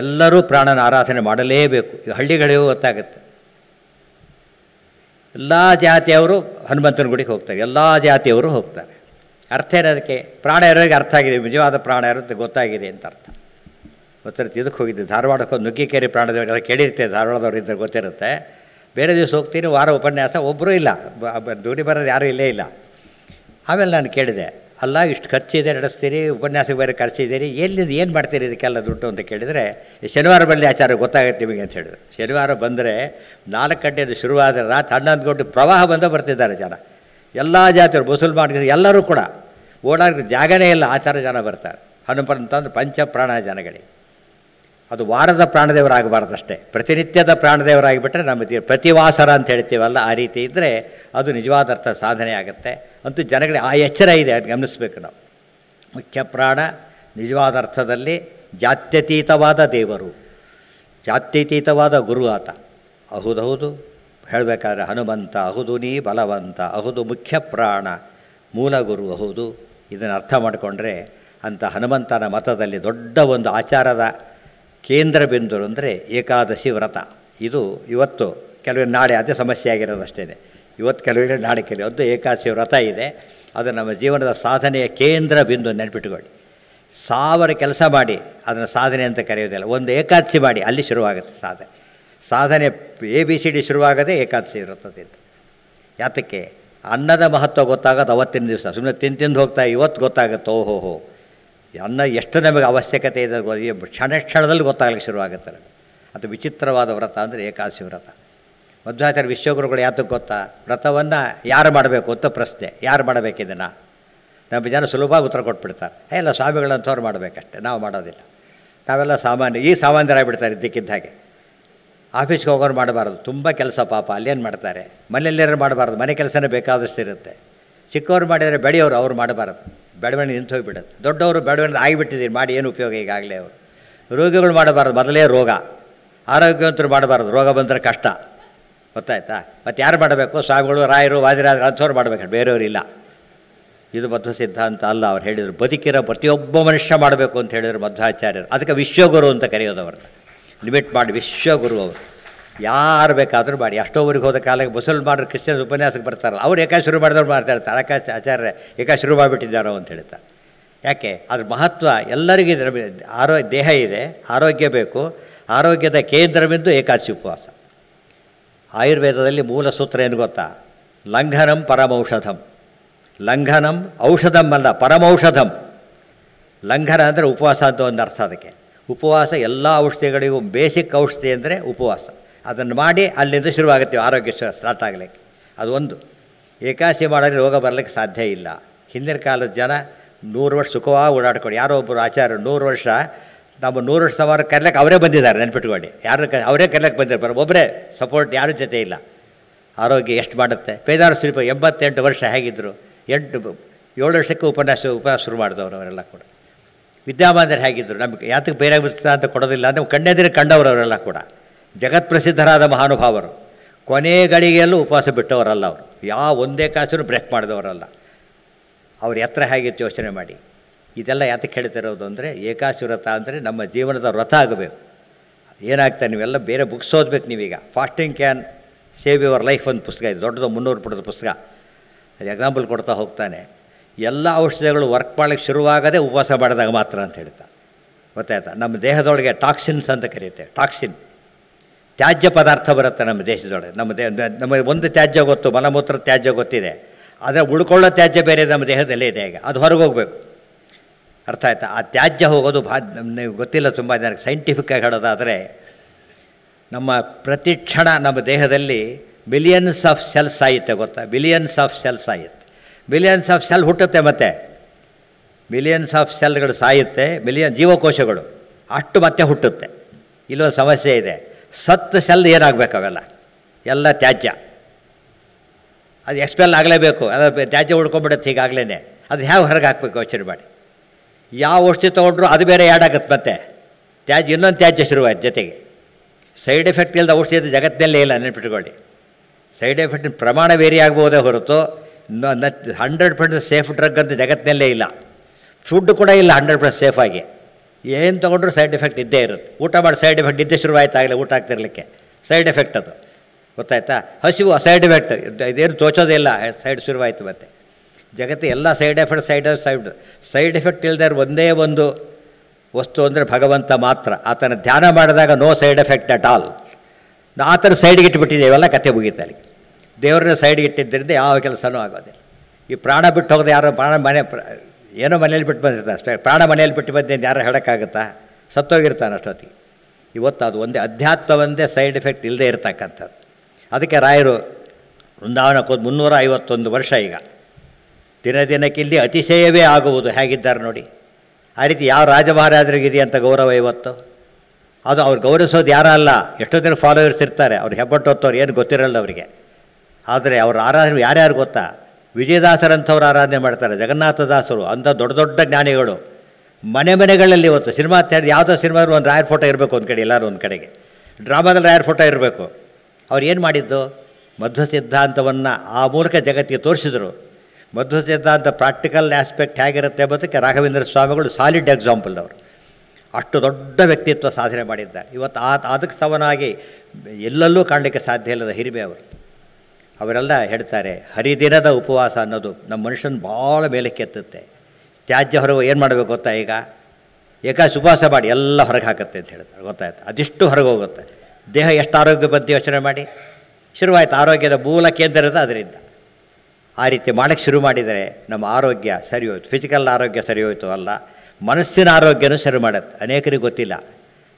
ಎಲ್ಲರೂ ಪ್ರಾಣನ ಆರಾಧನೆ ಮಾಡಲೇಬೇಕು ಹಳ್ಳಿಗಳಿಗೂ ಗೊತ್ತಾಗುತ್ತೆ ಎಲ್ಲ ಜಾತಿಯವರು ಹನುಮಂತನ ಗುಡಿಗೆ ಹೋಗ್ತಾರೆ ಎಲ್ಲ ಜಾತಿಯವರು ಹೋಗ್ತಾರೆ ಅರ್ಥ ಇರೋದಕ್ಕೆ ಪ್ರಾಣ ಇರೋರಿಗೆ ಅರ್ಥ ಆಗಿದೆ ನಿಜವಾದ ಪ್ರಾಣ ಇರೋದು ಗೊತ್ತಾಗಿದೆ ಅಂತ ಅರ್ಥ ಗೊತ್ತಿರುತ್ತೆ ಇದಕ್ಕೆ ಹೋಗಿದ್ದೆ ಧಾರವಾಡಕ್ಕೆ ಹೋಗಿ ನುಗ್ಗಿಕೇರಿ ಎಲ್ಲ ಕೇಳಿರ್ತೇವೆ ಧಾರವಾಡದವ್ರು ಇದ್ದರೆ ಗೊತ್ತಿರುತ್ತೆ ಬೇರೆ ದಿವಸ ಹೋಗ್ತೀನಿ ವಾರ ಉಪನ್ಯಾಸ ಒಬ್ಬರೂ ಇಲ್ಲ ದುಡಿ ಬರೋದು ಯಾರೂ ಇಲ್ಲೇ ಇಲ್ಲ ಆಮೇಲೆ ನಾನು ಕೇಳಿದೆ ಅಲ್ಲ ಇಷ್ಟು ಖರ್ಚಿದೆ ನಡೆಸ್ತೀರಿ ಉಪನ್ಯಾಸಕ್ಕೆ ಬೇರೆ ಇದ್ದೀರಿ ಎಲ್ಲಿಂದ ಏನು ಮಾಡ್ತೀರಿ ಇದಕ್ಕೆಲ್ಲ ದುಡ್ಡು ಅಂತ ಕೇಳಿದರೆ ಶನಿವಾರ ಬರಲಿ ಆಚಾರ ಗೊತ್ತಾಗುತ್ತೆ ನಿಮಗೆ ಅಂತ ಹೇಳಿದ್ರು ಶನಿವಾರ ಬಂದರೆ ನಾಲ್ಕು ಗಂಟೆಯಿಂದ ಶುರುವಾದ ರಾತ್ರಿ ಹನ್ನೊಂದು ಗಂಟೆ ಪ್ರವಾಹ ಬಂದ ಬರ್ತಿದ್ದಾರೆ ಜನ ಎಲ್ಲ ಜಾತಿಯವರು ಮುಸಲ್ಮಾನ್ಗಳು ಎಲ್ಲರೂ ಕೂಡ ಓಡಾಡೋಕ್ಕೆ ಜಾಗನೇ ಇಲ್ಲ ಆಚಾರ ಜನ ಬರ್ತಾರೆ ಹನುಮಂತಂದ್ರೆ ಪಂಚ ಪಂಚಪ್ರಾಣ ಜನಗಳಿಗೆ ಅದು ವಾರದ ಪ್ರಾಣದೇವರಾಗಬಾರ್ದಷ್ಟೇ ಪ್ರತಿನಿತ್ಯದ ಪ್ರಾಣದೇವರಾಗಿಬಿಟ್ರೆ ನಮ್ಮ ಪ್ರತಿವಾಸರ ಅಂತ ಹೇಳ್ತೀವಲ್ಲ ಆ ರೀತಿ ಇದ್ದರೆ ಅದು ನಿಜವಾದ ಅರ್ಥ ಸಾಧನೆ ಆಗುತ್ತೆ ಅಂತೂ ಜನಗಳಿಗೆ ಆ ಎಚ್ಚರ ಇದೆ ಅದು ಗಮನಿಸಬೇಕು ನಾವು ಮುಖ್ಯ ಪ್ರಾಣ ನಿಜವಾದ ಅರ್ಥದಲ್ಲಿ ಜಾತ್ಯತೀತವಾದ ದೇವರು ಜಾತ್ಯತೀತವಾದ ಗುರು ಆತ ಅಹುದೌದು ಹೇಳಬೇಕಾದ್ರೆ ಹನುಮಂತ ಅಹುದು ನೀ ಬಲವಂತ ಅಹುದು ಮುಖ್ಯ ಪ್ರಾಣ ಮೂಲ ಗುರು ಹೌದು ಇದನ್ನು ಅರ್ಥ ಮಾಡಿಕೊಂಡ್ರೆ ಅಂಥ ಹನುಮಂತನ ಮತದಲ್ಲಿ ದೊಡ್ಡ ಒಂದು ಆಚಾರದ ಕೇಂದ್ರ ಬಿಂದು ಅಂದರೆ ಏಕಾದಶಿ ವ್ರತ ಇದು ಇವತ್ತು ಕೆಲವೇ ನಾಳೆ ಅದೇ ಸಮಸ್ಯೆ ಆಗಿರೋದಷ್ಟೇ ಇವತ್ತು ಕೆಲವೇ ನಾಳೆ ಕೆಲವು ಏಕಾದಶಿ ವ್ರತ ಇದೆ ಅದು ನಮ್ಮ ಜೀವನದ ಸಾಧನೆಯ ಕೇಂದ್ರ ಬಿಂದು ನೆನ್ಪಿಟ್ಕೊಳ್ಳಿ ಸಾವಿರ ಕೆಲಸ ಮಾಡಿ ಅದನ್ನು ಸಾಧನೆ ಅಂತ ಕರೆಯೋದಿಲ್ಲ ಒಂದು ಏಕಾದಶಿ ಮಾಡಿ ಅಲ್ಲಿ ಶುರುವಾಗುತ್ತೆ ಸಾಧನೆ ಸಾಧನೆ ಎ ಬಿ ಸಿ ಡಿ ಶುರುವಾಗದೆ ಏಕಾದಶಿ ವ್ರತದಿಂದ ಯಾತಕ್ಕೆ ಅನ್ನದ ಮಹತ್ವ ಗೊತ್ತಾಗೋದು ಅವತ್ತಿನ ದಿವಸ ಸುಮ್ಮನೆ ತಿಂದು ತಿಂದು ಹೋಗ್ತಾ ಇವತ್ತು ಗೊತ್ತಾಗುತ್ತೆ ಓಹೋ ಅನ್ನ ಎಷ್ಟು ನಮಗೆ ಅವಶ್ಯಕತೆ ಇದೆ ಕ್ಷಣ ಕ್ಷಣದಲ್ಲಿ ಗೊತ್ತಾಗಲಿಕ್ಕೆ ಶುರುವಾಗುತ್ತೆ ಅದು ವಿಚಿತ್ರವಾದ ವ್ರತ ಅಂದರೆ ಏಕಾದಶಿ ವ್ರತ ಮಧ್ವಾಚಾರ್ಯ ವಿಶ್ವಗುರುಗಳು ಯಾತಕ್ಕೆ ಗೊತ್ತಾ ವ್ರತವನ್ನು ಯಾರು ಮಾಡಬೇಕು ಅಂತ ಪ್ರಶ್ನೆ ಯಾರು ಮಾಡಬೇಕಿದನ್ನು ನಮ್ಮ ಜನ ಸುಲಭವಾಗಿ ಉತ್ತರ ಕೊಟ್ಬಿಡ್ತಾರೆ ಎಲ್ಲ ಸ್ವಾಮಿಗಳಂಥವ್ರು ಮಾಡಬೇಕಷ್ಟೆ ನಾವು ಮಾಡೋದಿಲ್ಲ ನಾವೆಲ್ಲ ಸಾಮಾನ್ಯ ಈ ಸಾಮಾನ್ಯರಾಗಿಬಿಡ್ತಾರೆ ಇದ್ದಕ್ಕಿದ್ದ ಹಾಗೆ ಆಫೀಸ್ಗೆ ಹೋಗೋರು ಮಾಡಬಾರ್ದು ತುಂಬ ಕೆಲಸ ಪಾಪ ಅಲ್ಲೇನು ಮಾಡ್ತಾರೆ ಮನೆಯಲ್ಲೇ ಮಾಡಬಾರ್ದು ಮನೆ ಕೆಲಸನೇ ಬೇಕಾದಷ್ಟು ಇರುತ್ತೆ ಚಿಕ್ಕವ್ರು ಮಾಡಿದರೆ ಬೆಳೆಯೋರು ಅವ್ರು ಮಾಡಬಾರ್ದು ನಿಂತು ನಿಂತೋಗ್ಬಿಡುತ್ತೆ ದೊಡ್ಡವರು ಬೆಳವಣಿಗೆ ಆಗಿಬಿಟ್ಟಿದ್ದೀರಿ ಮಾಡಿ ಏನು ಉಪಯೋಗ ಈಗಾಗಲೇ ಅವರು ರೋಗಿಗಳು ಮಾಡಬಾರ್ದು ಮೊದಲೇ ರೋಗ ಆರೋಗ್ಯವಂತರು ಮಾಡಬಾರ್ದು ರೋಗ ಬಂದರೆ ಕಷ್ಟ ಗೊತ್ತಾಯ್ತಾ ಮತ್ತು ಯಾರು ಮಾಡಬೇಕು ಸ್ವಾಮಿಗಳು ರಾಯರು ವಾದಿರಾಜರು ಅಂಥವ್ರು ಮಾಡಬೇಕು ಇಲ್ಲ ಇದು ಮಧ್ವ ಸಿದ್ಧಾಂತ ಅಲ್ಲ ಅವ್ರು ಹೇಳಿದರು ಬದುಕಿರೋ ಪ್ರತಿಯೊಬ್ಬ ಮನುಷ್ಯ ಮಾಡಬೇಕು ಅಂತ ಹೇಳಿದರು ಮಧ್ವಾಚಾರ್ಯರು ಅದಕ್ಕೆ ವಿಶ್ವಗುರು ಅಂತ ಕರೆಯೋದು ಅವ್ರನ್ನ ಲಿಮಿಟ್ ಮಾಡಿ ವಿಶ್ವಗುರು ಅವರು ಯಾರು ಬೇಕಾದರೂ ಮಾಡಿ ಊರಿಗೆ ಹೋದ ಕಾಲಕ್ಕೆ ಮುಸಲ್ಮಾನರು ಕ್ರಿಶ್ಚಿಯನ್ಸ್ ಉಪನ್ಯಾಸಕ್ಕೆ ಬರ್ತಾರಲ್ಲ ಅವ್ರು ಏಕಾಶ ಶುರು ಮಾಡಿದವ್ರು ಮಾಡ್ತಾ ಇರ್ತಾರೆ ಆಕಾಶ ಆಚಾರ್ಯ ಏಕಾ ಶುರು ಮಾಡಿಬಿಟ್ಟಿದ್ದಾರೋ ಅಂತ ಹೇಳ್ತಾರೆ ಯಾಕೆ ಅದ್ರ ಮಹತ್ವ ಎಲ್ಲರಿಗೂ ಇದರ ಆರೋ ದೇಹ ಇದೆ ಆರೋಗ್ಯ ಬೇಕು ಆರೋಗ್ಯದ ಕೇಂದ್ರವೆಂದು ಏಕಾದಶಿ ಉಪವಾಸ ಆಯುರ್ವೇದದಲ್ಲಿ ಮೂಲ ಸೂತ್ರ ಏನು ಗೊತ್ತಾ ಲಂಘನಂ ಪರಮೌಷಧಂ ಲಂಘನಂ ಔಷಧಂ ಅಲ್ಲ ಪರಮೌಷಧಂ ಲಂಘನ ಅಂದರೆ ಉಪವಾಸ ಅಂತ ಒಂದು ಅರ್ಥ ಅದಕ್ಕೆ ಉಪವಾಸ ಎಲ್ಲ ಔಷಧಿಗಳಿಗೂ ಬೇಸಿಕ್ ಔಷಧಿ ಅಂದರೆ ಉಪವಾಸ ಅದನ್ನು ಮಾಡಿ ಅಲ್ಲಿಂದ ಶುರುವಾಗುತ್ತೆ ಆರೋಗ್ಯ ಸ್ಟಾರ್ಟ್ ಆಗಲಿಕ್ಕೆ ಅದು ಒಂದು ಏಕಾಶಿ ಮಾಡಿದ್ರೆ ರೋಗ ಬರಲಿಕ್ಕೆ ಸಾಧ್ಯ ಇಲ್ಲ ಹಿಂದಿನ ಕಾಲದ ಜನ ನೂರು ವರ್ಷ ಸುಖವಾಗಿ ಓಡಾಡ್ಕೊಂಡು ಯಾರೋ ಒಬ್ಬರು ಆಚಾರ್ಯರು ನೂರು ವರ್ಷ ನಮ್ಮ ನೂರು ವರ್ಷ ಸವಾರ ಕರ್ಲಕ್ಕೆ ಅವರೇ ಬಂದಿದ್ದಾರೆ ನೆನ್ಪಿಟ್ಕೊಂಡು ಯಾರು ಕ ಅವರೇ ಕರ್ಲಕ್ಕೆ ಬಂದಿರ್ತಾರೆ ಒಬ್ಬರೇ ಸಪೋರ್ಟ್ ಯಾರ ಜೊತೆ ಇಲ್ಲ ಆರೋಗ್ಯ ಎಷ್ಟು ಮಾಡುತ್ತೆ ಪೇದಾರ ಸ್ವಲ್ಪ ಎಂಬತ್ತೆಂಟು ವರ್ಷ ಹೇಗಿದ್ದರು ಎಂಟು ಏಳು ವರ್ಷಕ್ಕೆ ಉಪನ್ಯಾಸ ಉಪನ್ಯಾಸ ಶುರು ಮಾಡಿದವರು ಅವರೆಲ್ಲ ಕೂಡ ವಿದ್ಯಾಮಾನ್ಯರು ಹೇಗಿದ್ದರು ನಮಗೆ ಯಾತಕ್ಕೆ ಬೇರೆ ಅಂತ ಕೊಡೋದಿಲ್ಲ ಅಂದರೆ ಕಣ್ಣೆದಿರು ಕಂಡವರು ಅವರೆಲ್ಲ ಕೂಡ ಜಗತ್ಪ್ರಸಿದ್ಧರಾದ ಮಹಾನುಭಾವರು ಕೊನೆ ಗಳಿಗೆಯಲ್ಲೂ ಉಪವಾಸ ಬಿಟ್ಟವರಲ್ಲ ಅವರು ಯಾವ ಒಂದೇ ಕಾಸೂ ಬ್ರೇಕ್ ಮಾಡಿದವರಲ್ಲ ಅವರು ಎತ್ತರ ಹೇಗಿತ್ತು ಯೋಚನೆ ಮಾಡಿ ಇದೆಲ್ಲ ಯಾತಕ್ಕೆ ಹೇಳ್ತಿರೋದು ಅಂದರೆ ಏಕಾಶಿ ವ್ರತ ಅಂದರೆ ನಮ್ಮ ಜೀವನದ ವ್ರತ ಆಗಬೇಕು ಏನಾಗ್ತಾ ನೀವೆಲ್ಲ ಬೇರೆ ಬುಕ್ಸ್ ಓದಬೇಕು ನೀವೀಗ fasting can save your life ಒಂದು ಪುಸ್ತಕ ಇದೆ ದೊಡ್ಡದು ಮುನ್ನೂರು ಪುಟದ ಪುಸ್ತಕ ಅದು ಎಕ್ಸಾಂಪಲ್ ಕೊಡ್ತಾ ಹೋಗ್ತಾನೆ ಎಲ್ಲ ಔಷಧಿಗಳು ವರ್ಕ್ ಮಾಡೋಕ್ಕೆ ಶುರುವಾಗದೇ ಉಪವಾಸ ಮಾಡಿದಾಗ ಮಾತ್ರ ಅಂತ ಹೇಳ್ತಾ ಗೊತ್ತಾಯ್ತಾ ನಮ್ಮ ದೇಹದೊಳಗೆ ಟಾಕ್ಸಿನ್ಸ್ ಅಂತ ಕರೆಯುತ್ತೆ ಟಾಕ್ಸಿನ್ ತ್ಯಾಜ್ಯ ಪದಾರ್ಥ ಬರುತ್ತೆ ನಮ್ಮ ದೇಶದೊಳಗೆ ನಮ್ಮ ದೇ ನಮಗೆ ಒಂದು ತ್ಯಾಜ್ಯ ಗೊತ್ತು ಮಲಮೂತ್ರ ತ್ಯಾಜ್ಯ ಗೊತ್ತಿದೆ ಆದರೆ ಉಳ್ಕೊಳ್ಳೋ ತ್ಯಾಜ್ಯ ಬೇರೆ ನಮ್ಮ ದೇಹದಲ್ಲೇ ಇದೆ ಈಗ ಅದು ಹೊರಗೆ ಹೋಗಬೇಕು ಅರ್ಥ ಆಯ್ತಾ ಆ ತ್ಯಾಜ್ಯ ಹೋಗೋದು ಭಾ ನೀವು ಗೊತ್ತಿಲ್ಲ ತುಂಬ ಜನಕ್ಕೆ ಸೈಂಟಿಫಿಕ್ಕಾಗಿ ಹೇಳೋದಾದರೆ ನಮ್ಮ ಪ್ರತಿ ಕ್ಷಣ ನಮ್ಮ ದೇಹದಲ್ಲಿ ಬಿಲಿಯನ್ಸ್ ಆಫ್ ಸೆಲ್ಸ್ ಆಯುತ್ತೆ ಗೊತ್ತಾ ಬಿಲಿಯನ್ಸ್ ಆಫ್ ಸೆಲ್ಸ್ ಆಯುತ್ತೆ ಬಿಲಿಯನ್ಸ್ ಆಫ್ ಸೆಲ್ ಹುಟ್ಟುತ್ತೆ ಮತ್ತೆ ಬಿಲಿಯನ್ಸ್ ಆಫ್ ಸೆಲ್ಗಳು ಸಾಯುತ್ತೆ ಬಿಲಿಯನ್ ಜೀವಕೋಶಗಳು ಅಷ್ಟು ಮತ್ತೆ ಹುಟ್ಟುತ್ತೆ ಇಲ್ಲೊಂದು ಸಮಸ್ಯೆ ಇದೆ ಸತ್ತ ಸೆಲ್ ಏನಾಗಬೇಕು ಅವೆಲ್ಲ ಎಲ್ಲ ತ್ಯಾಜ್ಯ ಅದು ಎಕ್ಸ್ಪೆಲ್ ಆಗಲೇಬೇಕು ಅದು ತ್ಯಾಜ್ಯ ಉಳ್ಕೊಂಬಿಡುತ್ತೆ ಈಗಾಗಲೇ ಅದು ಯಾವ ಹೊರಗೆ ಹಾಕ್ಬೇಕು ಯೋಚನೆ ಮಾಡಿ ಯಾವ ಔಷಧಿ ತೊಗೊಂಡ್ರು ಅದು ಬೇರೆ ಆ್ಯಡ್ ಆಗುತ್ತೆ ಮತ್ತೆ ತ್ಯಾಜ್ಯ ಇನ್ನೊಂದು ತ್ಯಾಜ್ಯ ಶುರುವಾಯ್ತು ಜೊತೆಗೆ ಸೈಡ್ ಎಫೆಕ್ಟ್ ಇಲ್ಲದ ಔಷಧಿ ಜಗತ್ತಿನಲ್ಲೇ ಇಲ್ಲ ನೆನ್ಪಿಟ್ಕೊಳ್ಳಿ ಸೈಡ್ ಎಫೆಕ್ಟಿನ ಪ್ರಮಾಣ ವೇರಿ ಆಗ್ಬೋದೇ ಹೊರತು ಹಂಡ್ರೆಡ್ ಪರ್ಸೆಂಟ್ ಸೇಫ್ ಡ್ರಗ್ ಅಂತ ಜಗತ್ತಿನಲ್ಲೇ ಇಲ್ಲ ಫುಡ್ ಕೂಡ ಇಲ್ಲ ಹಂಡ್ರೆಡ್ ಪರ್ಸೆಂಟ್ ಸೇಫಾಗಿ ಏನು ತೊಗೊಂಡ್ರೂ ಸೈಡ್ ಎಫೆಕ್ಟ್ ಇದ್ದೇ ಇರುತ್ತೆ ಊಟ ಮಾಡಿ ಸೈಡ್ ಎಫೆಕ್ಟ್ ಇದ್ದೇ ಶುರುವಾಯ್ತಾಗಲೇ ಊಟ ಆಗ್ತಿರಲಿಕ್ಕೆ ಸೈಡ್ ಎಫೆಕ್ಟ್ ಅದು ಗೊತ್ತಾಯ್ತಾ ಹಸಿವು ಸೈಡ್ ಎಫೆಕ್ಟ್ ಇದೇನು ತೋಚೋದಿಲ್ಲ ಸೈಡ್ ಶುರುವಾಯಿತು ಮತ್ತೆ ಜಗತ್ತು ಎಲ್ಲ side effect side side side effect ಇಲ್ಲದೆ ಒಂದೇ ಒಂದು ವಸ್ತು ಅಂದರೆ ಭಗವಂತ ಮಾತ್ರ ಆತನ ಧ್ಯಾನ ಮಾಡಿದಾಗ no side effect at all ಥರ ಸೈಡ್ಗೆ ಇಟ್ಬಿಟ್ಟಿದ್ದೇವೆಲ್ಲ ಕತೆ ಮುಗೀತು ಅಲ್ಲಿ ದೇವ್ರನ್ನ ಸೈಡ್ಗೆ ಇಟ್ಟಿದ್ದರಿಂದ ಯಾವ ಕೆಲಸನೂ ಆಗೋದಿಲ್ಲ ಈ ಪ್ರಾಣ ಬಿಟ್ಟು ಹೋಗೋದು ಯಾರೋ ಪ್ರಾಣ ಮನೆ ಏನೋ ಮನೇಲಿ ಬಿಟ್ಟು ಬಂದಿರ್ತಾನೆ ಪ್ರಾಣ ಮನೇಲಿ ಬಿಟ್ಟು ಬಂದೇನು ಯಾರು ಹೇಳೋಕ್ಕಾಗುತ್ತಾ ಸತ್ತೋಗಿರ್ತಾನೆ ಅಷ್ಟೊತ್ತಿ ಇವತ್ತು ಅದು ಒಂದೇ ಅಧ್ಯಾತ್ಮವಂದೇ ಸೈಡ್ ಎಫೆಕ್ಟ್ ಇಲ್ಲದೆ ಇರ್ತಕ್ಕಂಥದ್ದು ಅದಕ್ಕೆ ರಾಯರು ವೃಂದಾವನಕ್ಕೆ ಮುನ್ನೂರ ಐವತ್ತೊಂದು ವರ್ಷ ಈಗ ದಿನ ದಿನಕ್ಕೆ ಇಲ್ಲಿ ಅತಿಶಯವೇ ಆಗುವುದು ಹೇಗಿದ್ದಾರೆ ನೋಡಿ ಆ ರೀತಿ ಯಾವ ರಾಜ ಅಂತ ಗೌರವ ಇವತ್ತು ಅದು ಅವ್ರು ಗೌರವಿಸೋದು ಅಲ್ಲ ಎಷ್ಟೋ ಜನ ಫಾಲೋವರ್ಸ್ ಇರ್ತಾರೆ ಅವ್ರು ಹೆಬ್ಬಟ್ಟು ಹೊತ್ತವ್ರು ಏನು ಗೊತ್ತಿರಲ್ಲ ಅವರಿಗೆ ಆದರೆ ಅವ್ರ ಆರಾಧನೆ ಯಾರ್ಯಾರು ಗೊತ್ತಾ ವಿಜಯದಾಸರಂಥವ್ರು ಆರಾಧನೆ ಮಾಡ್ತಾರೆ ಜಗನ್ನಾಥದಾಸರು ಅಂಥ ದೊಡ್ಡ ದೊಡ್ಡ ಜ್ಞಾನಿಗಳು ಮನೆ ಮನೆಗಳಲ್ಲಿ ಇವತ್ತು ಸಿನಿಮಾ ತೆರೆದು ಯಾವುದೋ ಸಿನಿಮಾದ್ರು ಒಂದು ರಾಯರ್ ಫೋಟೋ ಇರಬೇಕು ಒಂದು ಕಡೆ ಎಲ್ಲರೂ ಒಂದು ಕಡೆಗೆ ಡ್ರಾಮಾದಲ್ಲಿ ರಾಯರ್ ಫೋಟೋ ಇರಬೇಕು ಅವ್ರು ಏನು ಮಾಡಿದ್ದು ಮಧ್ವ ಸಿದ್ಧಾಂತವನ್ನು ಆ ಮೂಲಕ ಜಗತ್ತಿಗೆ ತೋರಿಸಿದರು ಮಧ್ವ ಸಿದ್ಧಾಂತ ಪ್ರಾಕ್ಟಿಕಲ್ ಆಸ್ಪೆಕ್ಟ್ ಹೇಗಿರುತ್ತೆ ಎಂಬುದಕ್ಕೆ ರಾಘವೇಂದ್ರ ಸ್ವಾಮಿಗಳು ಸಾಲಿಡ್ ಎಕ್ಸಾಂಪಲ್ ಅವರು ಅಷ್ಟು ದೊಡ್ಡ ವ್ಯಕ್ತಿತ್ವ ಸಾಧನೆ ಮಾಡಿದ್ದ ಇವತ್ತು ಆ ಅದಕ್ಕೆ ಸಮನಾಗಿ ಎಲ್ಲೆಲ್ಲೂ ಕಾಣಲಿಕ್ಕೆ ಸಾಧ್ಯ ಇಲ್ಲದ ಹಿರಿಮೆ ಅವರು ಅವರೆಲ್ಲ ಹೇಳ್ತಾರೆ ಹರಿದಿನದ ಉಪವಾಸ ಅನ್ನೋದು ನಮ್ಮ ಮನುಷ್ಯನ ಭಾಳ ಮೇಲೆ ಕೆತ್ತುತ್ತೆ ತ್ಯಾಜ್ಯ ಹೊರಗೆ ಏನು ಮಾಡಬೇಕು ಗೊತ್ತಾ ಈಗ ಏಕಾಶ ಉಪವಾಸ ಮಾಡಿ ಎಲ್ಲ ಹೊರಗೆ ಹಾಕುತ್ತೆ ಅಂತ ಹೇಳ್ತಾರೆ ಗೊತ್ತಾಯ್ತು ಅದಿಷ್ಟು ಹೊರಗೆ ಹೋಗುತ್ತೆ ದೇಹ ಎಷ್ಟು ಆರೋಗ್ಯ ಬಗ್ಗೆ ಯೋಚನೆ ಮಾಡಿ ಶುರುವಾಯಿತು ಆರೋಗ್ಯದ ಮೂಲ ಕೇಂದ್ರ ಅದರಿಂದ ಆ ರೀತಿ ಮಾಡೋಕ್ಕೆ ಶುರು ಮಾಡಿದರೆ ನಮ್ಮ ಆರೋಗ್ಯ ಸರಿ ಹೋಯ್ತು ಫಿಸಿಕಲ್ ಆರೋಗ್ಯ ಸರಿ ಹೋಯಿತು ಅಲ್ಲ ಮನಸ್ಸಿನ ಆರೋಗ್ಯನೂ ಶುರು ಮಾಡುತ್ತೆ ಅನೇಕರಿಗೆ ಗೊತ್ತಿಲ್ಲ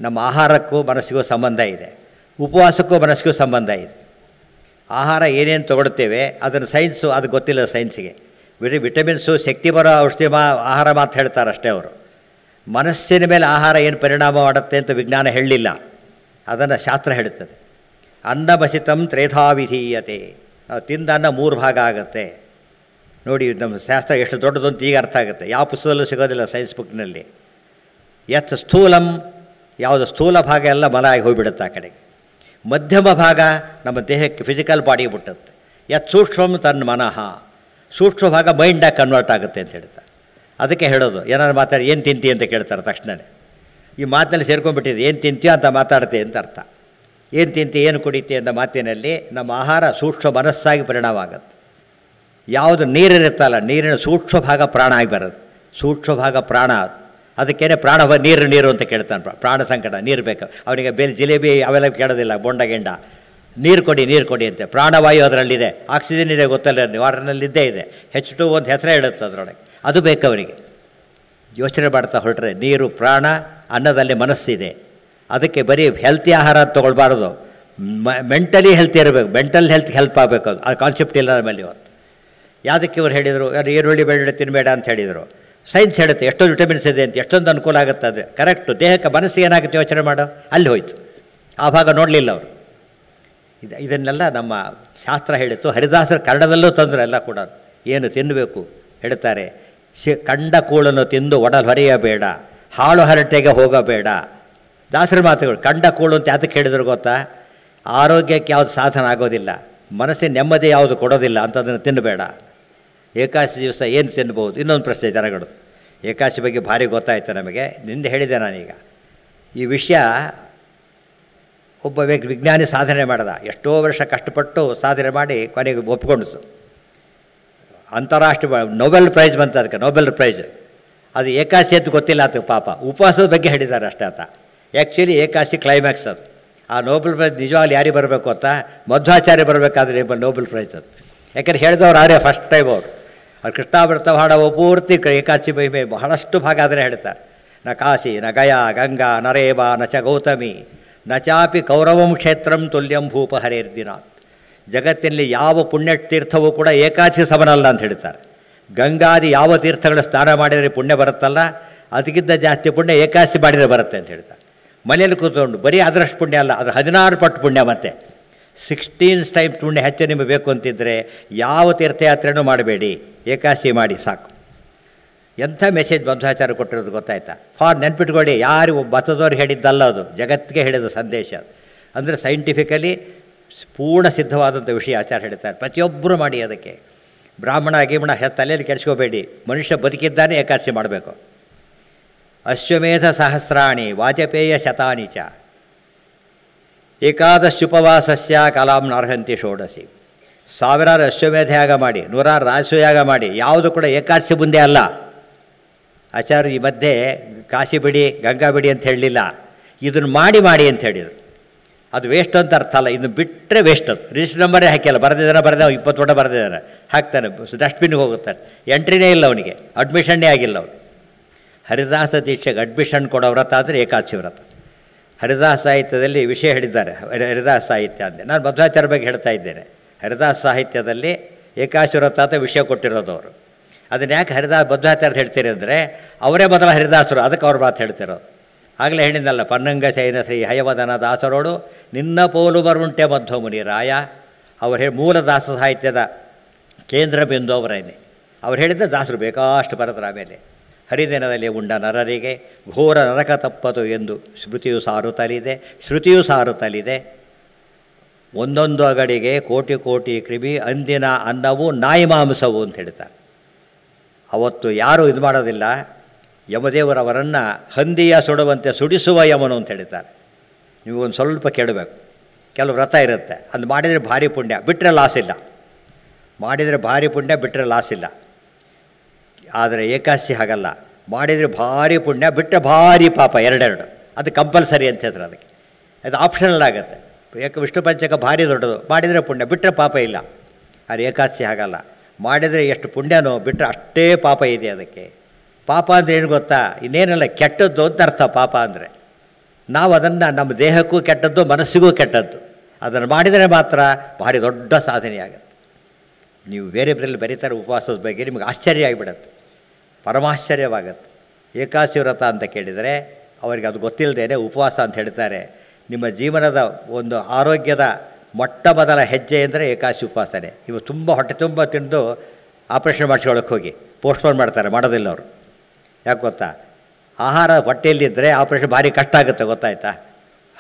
ನಮ್ಮ ಆಹಾರಕ್ಕೂ ಮನಸ್ಸಿಗೂ ಸಂಬಂಧ ಇದೆ ಉಪವಾಸಕ್ಕೂ ಮನಸ್ಸಿಗೂ ಸಂಬಂಧ ಇದೆ ಆಹಾರ ಏನೇನು ತೊಗೊಳ್ತೇವೆ ಅದನ್ನು ಸೈನ್ಸು ಅದು ಗೊತ್ತಿಲ್ಲ ಸೈನ್ಸಿಗೆ ಬಿಟ್ಟು ವಿಟಮಿನ್ಸು ಶಕ್ತಿ ಬರೋ ಔಷಧಿ ಮಾ ಆಹಾರ ಮಾತು ಹೇಳ್ತಾರೆ ಅಷ್ಟೇ ಅವರು ಮನಸ್ಸಿನ ಮೇಲೆ ಆಹಾರ ಏನು ಪರಿಣಾಮ ಮಾಡುತ್ತೆ ಅಂತ ವಿಜ್ಞಾನ ಹೇಳಲಿಲ್ಲ ಅದನ್ನು ಶಾಸ್ತ್ರ ಹೇಳುತ್ತದೆ ಅನ್ನ ಬಸಿತಂ ತ್ರೇಧಾವಿಧೀಯತೆ ನಾವು ತಿಂದ ಅನ್ನ ಮೂರು ಭಾಗ ಆಗುತ್ತೆ ನೋಡಿ ನಮ್ಮ ಶಾಸ್ತ್ರ ಎಷ್ಟು ದೊಡ್ಡದು ಅಂತ ಈಗ ಅರ್ಥ ಆಗುತ್ತೆ ಯಾವ ಪುಸ್ತಕದಲ್ಲೂ ಸಿಗೋದಿಲ್ಲ ಸೈನ್ಸ್ ಬುಕ್ನಲ್ಲಿ ಎತ್ ಸ್ಥೂಲಂ ಯಾವುದು ಸ್ಥೂಲ ಭಾಗ ಎಲ್ಲ ಮಲ ಆಗಿ ಹೋಗಿಬಿಡುತ್ತೆ ಆ ಕಡೆಗೆ ಮಧ್ಯಮ ಭಾಗ ನಮ್ಮ ದೇಹಕ್ಕೆ ಫಿಸಿಕಲ್ ಬಾಡಿ ಬಿಟ್ಟತ್ತೆ ಯತ್ ಸೂಕ್ಷ್ಮ ತನ್ನ ಮನಃ ಸೂಕ್ಷ್ಮ ಭಾಗ ಮೈಂಡಾಗಿ ಕನ್ವರ್ಟ್ ಆಗುತ್ತೆ ಅಂತ ಹೇಳ್ತಾರೆ ಅದಕ್ಕೆ ಹೇಳೋದು ಏನಾದ್ರು ಮಾತಾಡಿ ಏನು ತಿಂತಿ ಅಂತ ಕೇಳ್ತಾರೆ ತಕ್ಷಣವೇ ಈ ಮಾತಿನಲ್ಲಿ ಸೇರ್ಕೊಂಡ್ಬಿಟ್ಟಿದೆ ಏನು ತಿಂತೀಯೋ ಅಂತ ಮಾತಾಡ್ತೆ ಅಂತ ಅರ್ಥ ಏನು ತಿಂತಿ ಏನು ಕುಡಿತಿ ಅಂತ ಮಾತಿನಲ್ಲಿ ನಮ್ಮ ಆಹಾರ ಸೂಕ್ಷ್ಮ ಮನಸ್ಸಾಗಿ ಪರಿಣಾಮ ಆಗುತ್ತೆ ಯಾವುದು ನೀರಿರುತ್ತಲ್ಲ ನೀರಿನ ಸೂಕ್ಷ್ಮ ಭಾಗ ಪ್ರಾಣ ಆಗಿ ಬರುತ್ತೆ ಸೂಕ್ಷ್ಮ ಭಾಗ ಪ್ರಾಣ ಅದು ಅದಕ್ಕೇನೆ ಪ್ರಾಣ ನೀರು ನೀರು ಅಂತ ಕೇಳ್ತಾನೆ ಪ್ರಾಣ ಸಂಕಟ ನೀರು ಬೇಕು ಅವನಿಗೆ ಬೇರೆ ಜಿಲೇಬಿ ಅವೆಲ್ಲ ಕೇಳೋದಿಲ್ಲ ಬೊಂಡ ಗಿಂಡ ನೀರು ಕೊಡಿ ನೀರು ಕೊಡಿ ಅಂತೆ ಪ್ರಾಣವಾಯು ಅದರಲ್ಲಿದೆ ಆಕ್ಸಿಜನ್ ಇದೆ ಗೊತ್ತಲ್ಲ ವಾರನಲ್ಲಿದ್ದೇ ಇದೆ ಹೆಚ್ ಟು ಒಂದು ಹೆಸರೇ ಹೇಳುತ್ತೆ ಅದರೊಳಗೆ ಅದು ಬೇಕು ಅವನಿಗೆ ಯೋಚನೆ ಮಾಡ್ತಾ ಹೊರಟ್ರೆ ನೀರು ಪ್ರಾಣ ಅನ್ನದಲ್ಲಿ ಮನಸ್ಸಿದೆ ಅದಕ್ಕೆ ಬರೀ ಹೆಲ್ತಿ ಆಹಾರ ತೊಗೊಳ್ಬಾರ್ದು ಮೆಂಟಲಿ ಹೆಲ್ತಿ ಇರಬೇಕು ಮೆಂಟಲ್ ಹೆಲ್ತ್ ಹೆಲ್ಪ್ ಆಗಬೇಕು ಅದು ಆ ಕಾನ್ಸೆಪ್ಟ್ ಇಲ್ಲ ನಮ್ಮಲ್ಲಿ ಇವತ್ತು ಯಾವುದಕ್ಕೆ ಇವರು ಹೇಳಿದರು ಈರುಳ್ಳಿ ಬೆಳ್ಳುಳ್ಳಿ ತಿನ್ನಬೇಡ ಅಂತ ಹೇಳಿದರು ಸೈನ್ಸ್ ಹೇಳುತ್ತೆ ಎಷ್ಟೊಂದು ವಿಟಮಿನ್ಸ್ ಇದೆ ಅಂತ ಎಷ್ಟೊಂದು ಅನುಕೂಲ ಆಗುತ್ತೆ ಅದೇ ಕರೆಕ್ಟು ದೇಹಕ್ಕೆ ಮನಸ್ಸು ಏನಾಗುತ್ತೆ ಯೋಚನೆ ಮಾಡೋ ಅಲ್ಲಿ ಹೋಯ್ತು ಆ ಭಾಗ ನೋಡಲಿಲ್ಲ ಅವರು ಇದು ಇದನ್ನೆಲ್ಲ ನಮ್ಮ ಶಾಸ್ತ್ರ ಹೇಳಿತ್ತು ಹರಿದಾಸರ ಕನ್ನಡದಲ್ಲೂ ತೊಂದರೆ ಎಲ್ಲ ಕೂಡ ಏನು ತಿನ್ನಬೇಕು ಹೇಳ್ತಾರೆ ಶಿ ಕಂಡ ಕೂಳನ್ನು ತಿಂದು ಒಡಲು ಹೊರೆಯಬೇಡ ಹಾಳು ಹರಟೆಗೆ ಹೋಗಬೇಡ ದಾಸರ ಮಾತುಗಳು ಕಂಡ ಕೂಳು ಅಂತ ಯಾತಕ್ಕೆ ಹೇಳಿದ್ರು ಗೊತ್ತಾ ಆರೋಗ್ಯಕ್ಕೆ ಯಾವುದು ಸಾಧನ ಆಗೋದಿಲ್ಲ ಮನಸ್ಸಿನ ನೆಮ್ಮದಿ ಯಾವುದು ಕೊಡೋದಿಲ್ಲ ಅಂತದನ್ನು ತಿನ್ನಬೇಡ ಏಕಾಶಿ ದಿವಸ ಏನು ತಿನ್ಬೋದು ಇನ್ನೊಂದು ಪ್ರಶ್ನೆ ಜನಗಳು ಏಕಾಶಿ ಬಗ್ಗೆ ಭಾರಿ ಗೊತ್ತಾಯಿತು ನಮಗೆ ನಿಂದೆ ಹೇಳಿದೆ ನಾನೀಗ ಈ ವಿಷಯ ಒಬ್ಬ ವ್ಯಕ್ತಿ ವಿಜ್ಞಾನಿ ಸಾಧನೆ ಮಾಡಿದ ಎಷ್ಟೋ ವರ್ಷ ಕಷ್ಟಪಟ್ಟು ಸಾಧನೆ ಮಾಡಿ ಕೊನೆಗೆ ಒಪ್ಕೊಂಡಿತು ಅಂತಾರಾಷ್ಟ್ರೀಯ ನೊಬೆಲ್ ಪ್ರೈಸ್ ಬಂತು ಅದಕ್ಕೆ ನೊಬೆಲ್ ಪ್ರೈಸ್ ಅದು ಏಕಾಶಿ ಅಂತ ಗೊತ್ತಿಲ್ಲ ಆತು ಪಾಪ ಉಪವಾಸದ ಬಗ್ಗೆ ಹೇಳಿದ್ದಾರೆ ಅಷ್ಟೇ ಆತ ಆ್ಯಕ್ಚುಲಿ ಏಕಾಶಿ ಕ್ಲೈಮ್ಯಾಕ್ಸ್ ಅದು ಆ ನೋಬೆಲ್ ಪ್ರೈಸ್ ನಿಜವಾಗ್ಲೂ ಯಾರಿಗೆ ಬರಬೇಕು ಅಂತ ಮಧ್ವಾಚಾರ್ಯ ಬರಬೇಕಾದ್ರೆ ನೋಬೆಲ್ ಪ್ರೈಸ್ ಅದು ಯಾಕಂದ್ರೆ ಹೇಳಿದವ್ರು ಆರೇ ಫಸ್ಟ್ ಟೈಮ್ ಅವರು ಅವ್ರು ಕೃಷ್ಣಾಮೃತ ಹಾಡೋ ಪೂರ್ತಿ ಏಕಾಚಿ ಮಹಿಮೆ ಬಹಳಷ್ಟು ಭಾಗ ಆದರೆ ಹೇಳ್ತಾರೆ ನ ಕಾಶಿ ನ ಗಯಾ ಗಂಗಾ ನರೇಬ ನ ಚ ಗೌತಮಿ ನ ಚಾಪಿ ಕೌರವಂ ಕ್ಷೇತ್ರಂ ತುಲ್ಯಂ ಭೂಪ ಹರೇರ್ದಿನಾಥ್ ಜಗತ್ತಿನಲ್ಲಿ ಯಾವ ಪುಣ್ಯ ತೀರ್ಥವೂ ಕೂಡ ಏಕಾಚಿ ಸಮನಲ್ಲ ಅಂತ ಹೇಳ್ತಾರೆ ಗಂಗಾದಿ ಯಾವ ತೀರ್ಥಗಳು ಸ್ನಾನ ಮಾಡಿದರೆ ಪುಣ್ಯ ಬರುತ್ತಲ್ಲ ಅದಕ್ಕಿಂತ ಜಾಸ್ತಿ ಪುಣ್ಯ ಏಕಾಸ್ತಿ ಮಾಡಿದರೆ ಬರುತ್ತೆ ಅಂತ ಹೇಳ್ತಾರೆ ಮನೆಯಲ್ಲಿ ಕೂತ್ಕೊಂಡು ಬರೀ ಅದರಷ್ಟು ಪುಣ್ಯ ಅಲ್ಲ ಅದರ ಹದಿನಾರು ಪಟ್ಟು ಪುಣ್ಯ ಮತ್ತೆ ಸಿಕ್ಸ್ಟೀನ್ ಟೈಮ್ ಪುಣ್ಯ ಹೆಚ್ಚು ನಿಮಗೆ ಬೇಕು ಅಂತಿದ್ದರೆ ಯಾವ ತೀರ್ಥಯಾತ್ರೆಯೂ ಮಾಡಬೇಡಿ ಏಕಾಸಿ ಮಾಡಿ ಸಾಕು ಎಂಥ ಮೆಸೇಜ್ ಬಂಧಾಚಾರ ಕೊಟ್ಟಿರೋದು ಗೊತ್ತಾಯ್ತಾ ಫಾರ್ ನೆನ್ಪಿಟ್ಕೊಳ್ಳಿ ಯಾರು ಬತದವ್ರಿಗೆ ಹೇಳಿದ್ದಲ್ಲ ಅದು ಜಗತ್ತಿಗೆ ಹೇಳಿದ ಸಂದೇಶ ಅಂದರೆ ಸೈಂಟಿಫಿಕಲಿ ಪೂರ್ಣ ಸಿದ್ಧವಾದಂಥ ವಿಷಯ ಆಚಾರ ಹೇಳ್ತಾರೆ ಪ್ರತಿಯೊಬ್ಬರು ಮಾಡಿ ಅದಕ್ಕೆ ಬ್ರಾಹ್ಮಣ ಹೆ ತಲೆಯಲ್ಲಿ ಕೆಡಿಸ್ಕೋಬೇಡಿ ಮನುಷ್ಯ ಬದುಕಿದ್ದಾನೆ ಏಕಾಸಿ ಮಾಡಬೇಕು ಅಶ್ವಮೇಧ ಸಹಸ್ರಾಣಿ ವಾಜಪೇಯ ಶತಾನಿಚ ಏಕಾದಶಿ ಕಲಾಂ ಅರ್ಹಂತಿ ಷೋಡಸಿ ಸಾವಿರಾರು ಅಶ್ವಮೇಧ ಯಾಗ ಮಾಡಿ ನೂರಾರು ಯಾಗ ಮಾಡಿ ಯಾವುದು ಕೂಡ ಏಕಾದಶಿ ಮುಂದೆ ಅಲ್ಲ ಆಚಾರ್ಯ ಈ ಮಧ್ಯೆ ಕಾಶಿ ಬಿಡಿ ಗಂಗಾ ಬಿಡಿ ಅಂತ ಹೇಳಲಿಲ್ಲ ಇದನ್ನು ಮಾಡಿ ಮಾಡಿ ಅಂತ ಹೇಳಿದರು ಅದು ವೇಸ್ಟ್ ಅಂತ ಅರ್ಥ ಅಲ್ಲ ಇದನ್ನು ಬಿಟ್ಟರೆ ವೇಸ್ಟ್ ಅದು ರಿಜಿಸ್ಟರ್ ನಂಬರೇ ಹಾಕಿಲ್ಲ ಬರೆದಿದ್ದಾನೆ ಬರೆದ ಇಪ್ಪತ್ತು ವಟ ಬರೆದಿದ್ದಾನೆ ಹಾಕ್ತಾನೆ ಡಸ್ಟ್ಬಿನ್ಗೆ ಹೋಗುತ್ತಾನೆ ಎಂಟ್ರಿನೇ ಇಲ್ಲ ಅವನಿಗೆ ಅಡ್ಮಿಷನ್ನೇ ಆಗಿಲ್ಲ ಅವನು ಹರಿದಾಸ ದೀಕ್ಷೆಗೆ ಅಡ್ಮಿಷನ್ ಕೊಡೋ ವ್ರತ ಆದರೆ ಏಕಾದಶಿ ವ್ರತ ಹರಿದಾಸ ಸಾಹಿತ್ಯದಲ್ಲಿ ವಿಷಯ ಹೇಳಿದ್ದಾರೆ ಹರಿದಾಸ ಸಾಹಿತ್ಯ ಅಂದರೆ ನಾನು ಮಧ್ವಾಚಾರ್ಯ ಬಗ್ಗೆ ಹೇಳ್ತಾ ಇದ್ದೇನೆ ಹರಿದಾಸ ಸಾಹಿತ್ಯದಲ್ಲಿ ತಾತ ವಿಷಯ ಕೊಟ್ಟಿರೋದು ಅವರು ಅದನ್ನು ಯಾಕೆ ಹರಿದಾಸ ಮಧ್ವಾಚಾರ್ಯ ಹೇಳ್ತೀರಿ ಅಂದರೆ ಅವರೇ ಮೊದಲ ಹರಿದಾಸರು ಅದಕ್ಕೆ ಅವ್ರ ಮಾತು ಹೇಳ್ತಿರೋದು ಆಗಲೇ ಹೇಳಿದ್ದಲ್ಲ ಪನ್ನಂಗ ಶೈನ ಶ್ರೀ ಹಯವದನ ದಾಸರೋಡು ನಿನ್ನ ಪೋಲು ಬರುಂಟೆ ಮಧ್ವಮುನಿ ರಾಯ ಅವರು ಹೇಳಿ ಮೂಲ ದಾಸ ಸಾಹಿತ್ಯದ ಕೇಂದ್ರ ಬಿಂದು ಅವರೇನೆ ಅವ್ರು ಹೇಳಿದ್ದ ದಾಸರು ಬೇಕಾಷ್ಟು ಬರೆದ್ರ ಆಮೇಲೆ ಹರಿದಿನದಲ್ಲಿ ಉಂಡ ನರರಿಗೆ ಘೋರ ನರಕ ತಪ್ಪದು ಎಂದು ಶ್ರುತಿಯು ಸಾರುತ್ತಲಿದೆ ಶ್ರುತಿಯು ಸಾರುತ್ತಲಿದೆ ಒಂದೊಂದು ಅಗಡಿಗೆ ಕೋಟಿ ಕೋಟಿ ಕ್ರಿಮಿ ಅಂದಿನ ಅನ್ನವು ನಾಯಿ ಮಾಂಸವು ಅಂತ ಹೇಳ್ತಾರೆ ಅವತ್ತು ಯಾರೂ ಇದು ಮಾಡೋದಿಲ್ಲ ಯಮದೇವರವರನ್ನು ಹಂದಿಯ ಸುಡುವಂತೆ ಸುಡಿಸುವ ಯಮನು ಅಂತ ಹೇಳ್ತಾರೆ ಒಂದು ಸ್ವಲ್ಪ ಕೇಳಬೇಕು ಕೆಲವು ವ್ರತ ಇರುತ್ತೆ ಅದು ಮಾಡಿದರೆ ಭಾರಿ ಪುಣ್ಯ ಬಿಟ್ಟರೆ ಲಾಸ್ ಇಲ್ಲ ಮಾಡಿದರೆ ಭಾರಿ ಪುಣ್ಯ ಬಿಟ್ಟರೆ ಲಾಸ್ ಇಲ್ಲ ಆದರೆ ಏಕಾಶಿ ಹಾಗಲ್ಲ ಮಾಡಿದರೆ ಭಾರಿ ಪುಣ್ಯ ಬಿಟ್ಟರೆ ಭಾರಿ ಪಾಪ ಎರಡೆರಡು ಅದು ಕಂಪಲ್ಸರಿ ಅಂತ ಹೇಳಿದ್ರೆ ಅದಕ್ಕೆ ಅದು ಆಪ್ಷನಲ್ ಆಗುತ್ತೆ ಏಕ ವಿಷ್ಣು ಪಂಚಕ ಭಾರಿ ದೊಡ್ಡದು ಮಾಡಿದರೆ ಪುಣ್ಯ ಬಿಟ್ಟರೆ ಪಾಪ ಇಲ್ಲ ಅದು ಏಕಾಶಿ ಹಾಗಲ್ಲ ಮಾಡಿದರೆ ಎಷ್ಟು ಪುಣ್ಯನೋ ಬಿಟ್ಟರೆ ಅಷ್ಟೇ ಪಾಪ ಇದೆ ಅದಕ್ಕೆ ಪಾಪ ಅಂದರೆ ಏನು ಗೊತ್ತಾ ಇನ್ನೇನಲ್ಲ ಕೆಟ್ಟದ್ದು ಅಂತ ಅರ್ಥ ಪಾಪ ಅಂದರೆ ನಾವು ಅದನ್ನು ನಮ್ಮ ದೇಹಕ್ಕೂ ಕೆಟ್ಟದ್ದು ಮನಸ್ಸಿಗೂ ಕೆಟ್ಟದ್ದು ಅದನ್ನು ಮಾಡಿದರೆ ಮಾತ್ರ ಭಾರಿ ದೊಡ್ಡ ಸಾಧನೆಯಾಗುತ್ತೆ ನೀವು ಬೇರೆ ಬೇರೆ ಬರೀತಾರೆ ಉಪವಾಸದ ಬಗ್ಗೆ ನಿಮಗೆ ಆಶ್ಚರ್ಯ ಆಗಿಬಿಡುತ್ತೆ ಪರಮಾಶ್ಚರ್ಯವಾಗುತ್ತೆ ಏಕಾಶಿ ವ್ರತ ಅಂತ ಕೇಳಿದರೆ ಅವರಿಗೆ ಅದು ಗೊತ್ತಿಲ್ಲದೇ ಉಪವಾಸ ಅಂತ ಹೇಳ್ತಾರೆ ನಿಮ್ಮ ಜೀವನದ ಒಂದು ಆರೋಗ್ಯದ ಮೊಟ್ಟ ಮೊದಲ ಹೆಜ್ಜೆ ಅಂದರೆ ಏಕಾಶಿ ಉಪವಾಸನೆ ಇವು ತುಂಬ ಹೊಟ್ಟೆ ತುಂಬ ತಿಂದು ಆಪ್ರೇಷನ್ ಮಾಡಿಸ್ಕೊಳ್ಳೋಕೆ ಹೋಗಿ ಪೋಸ್ಟ್ಪೋನ್ ಮಾಡ್ತಾರೆ ಮಾಡೋದಿಲ್ಲ ಅವರು ಯಾಕೆ ಗೊತ್ತಾ ಆಹಾರ ಹೊಟ್ಟೆಯಲ್ಲಿದ್ದರೆ ಆಪ್ರೇಷನ್ ಭಾರಿ ಕಷ್ಟ ಆಗುತ್ತೆ ಗೊತ್ತಾಯ್ತಾ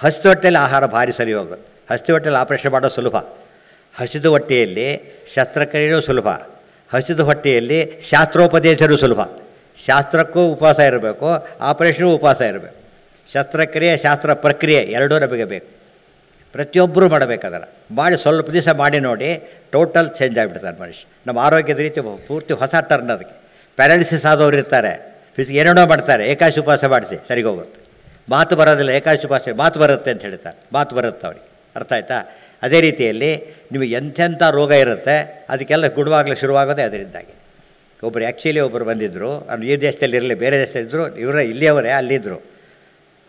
ಹಸಿದು ಹೊಟ್ಟೆಯಲ್ಲಿ ಆಹಾರ ಭಾರಿ ಸರಿ ಹೋಗುತ್ತೆ ಹಸಿದು ಹೊಟ್ಟೆಯಲ್ಲಿ ಆಪ್ರೇಷನ್ ಮಾಡೋದು ಸುಲಭ ಹಸಿದು ಹೊಟ್ಟೆಯಲ್ಲಿ ಶಸ್ತ್ರಕ್ರಿಯೆಯೂ ಸುಲಭ ಹಸಿದ ಹೊಟ್ಟೆಯಲ್ಲಿ ಶಾಸ್ತ್ರೋಪದೇಶರು ಸುಲಭ ಶಾಸ್ತ್ರಕ್ಕೂ ಉಪವಾಸ ಇರಬೇಕು ಆಪರೇಷನ್ಗೂ ಉಪವಾಸ ಇರಬೇಕು ಶಸ್ತ್ರಕ್ರಿಯೆ ಶಾಸ್ತ್ರ ಪ್ರಕ್ರಿಯೆ ಎರಡೂ ನಮಗೆ ಬೇಕು ಪ್ರತಿಯೊಬ್ಬರೂ ಮಾಡಬೇಕಾದ್ರೆ ಮಾಡಿ ಸ್ವಲ್ಪ ದಿವಸ ಮಾಡಿ ನೋಡಿ ಟೋಟಲ್ ಚೇಂಜ್ ಆಗಿಬಿಡ್ತಾರೆ ಮನುಷ್ಯ ನಮ್ಮ ಆರೋಗ್ಯದ ರೀತಿ ಪೂರ್ತಿ ಹೊಸ ಟರ್ನ್ ಅದಕ್ಕೆ ಪ್ಯಾರಾಲಿಸಿಸ್ ಆದವರು ಇರ್ತಾರೆ ಫಿಸಿಕ್ ಏನೇನೋ ಮಾಡ್ತಾರೆ ಏಕಾಶಿ ಉಪವಾಸ ಮಾಡಿಸಿ ಸರಿಗೋಗುತ್ತೆ ಮಾತು ಬರೋದಿಲ್ಲ ಏಕಾಶಿ ಉಪವಾಸ ಮಾತು ಬರುತ್ತೆ ಅಂತ ಹೇಳ್ತಾರೆ ಮಾತು ಬರುತ್ತೆ ಅವ್ರಿಗೆ ಅರ್ಥ ಆಯ್ತಾ ಅದೇ ರೀತಿಯಲ್ಲಿ ನಿಮಗೆ ಎಂಥೆಂಥ ರೋಗ ಇರುತ್ತೆ ಅದಕ್ಕೆಲ್ಲ ಗುಣವಾಗಲು ಶುರುವಾಗೋದೇ ಅದರಿಂದಾಗಿ ಒಬ್ಬರು ಆ್ಯಕ್ಚುಲಿ ಒಬ್ಬರು ಬಂದಿದ್ದರು ಅವ್ರು ಈ ದೇಶದಲ್ಲಿ ಇರಲಿ ಬೇರೆ ದೇಶದಲ್ಲಿದ್ದರು ಇವರೇ ಇಲ್ಲಿಯವರೇ ಅಲ್ಲಿದ್ದರು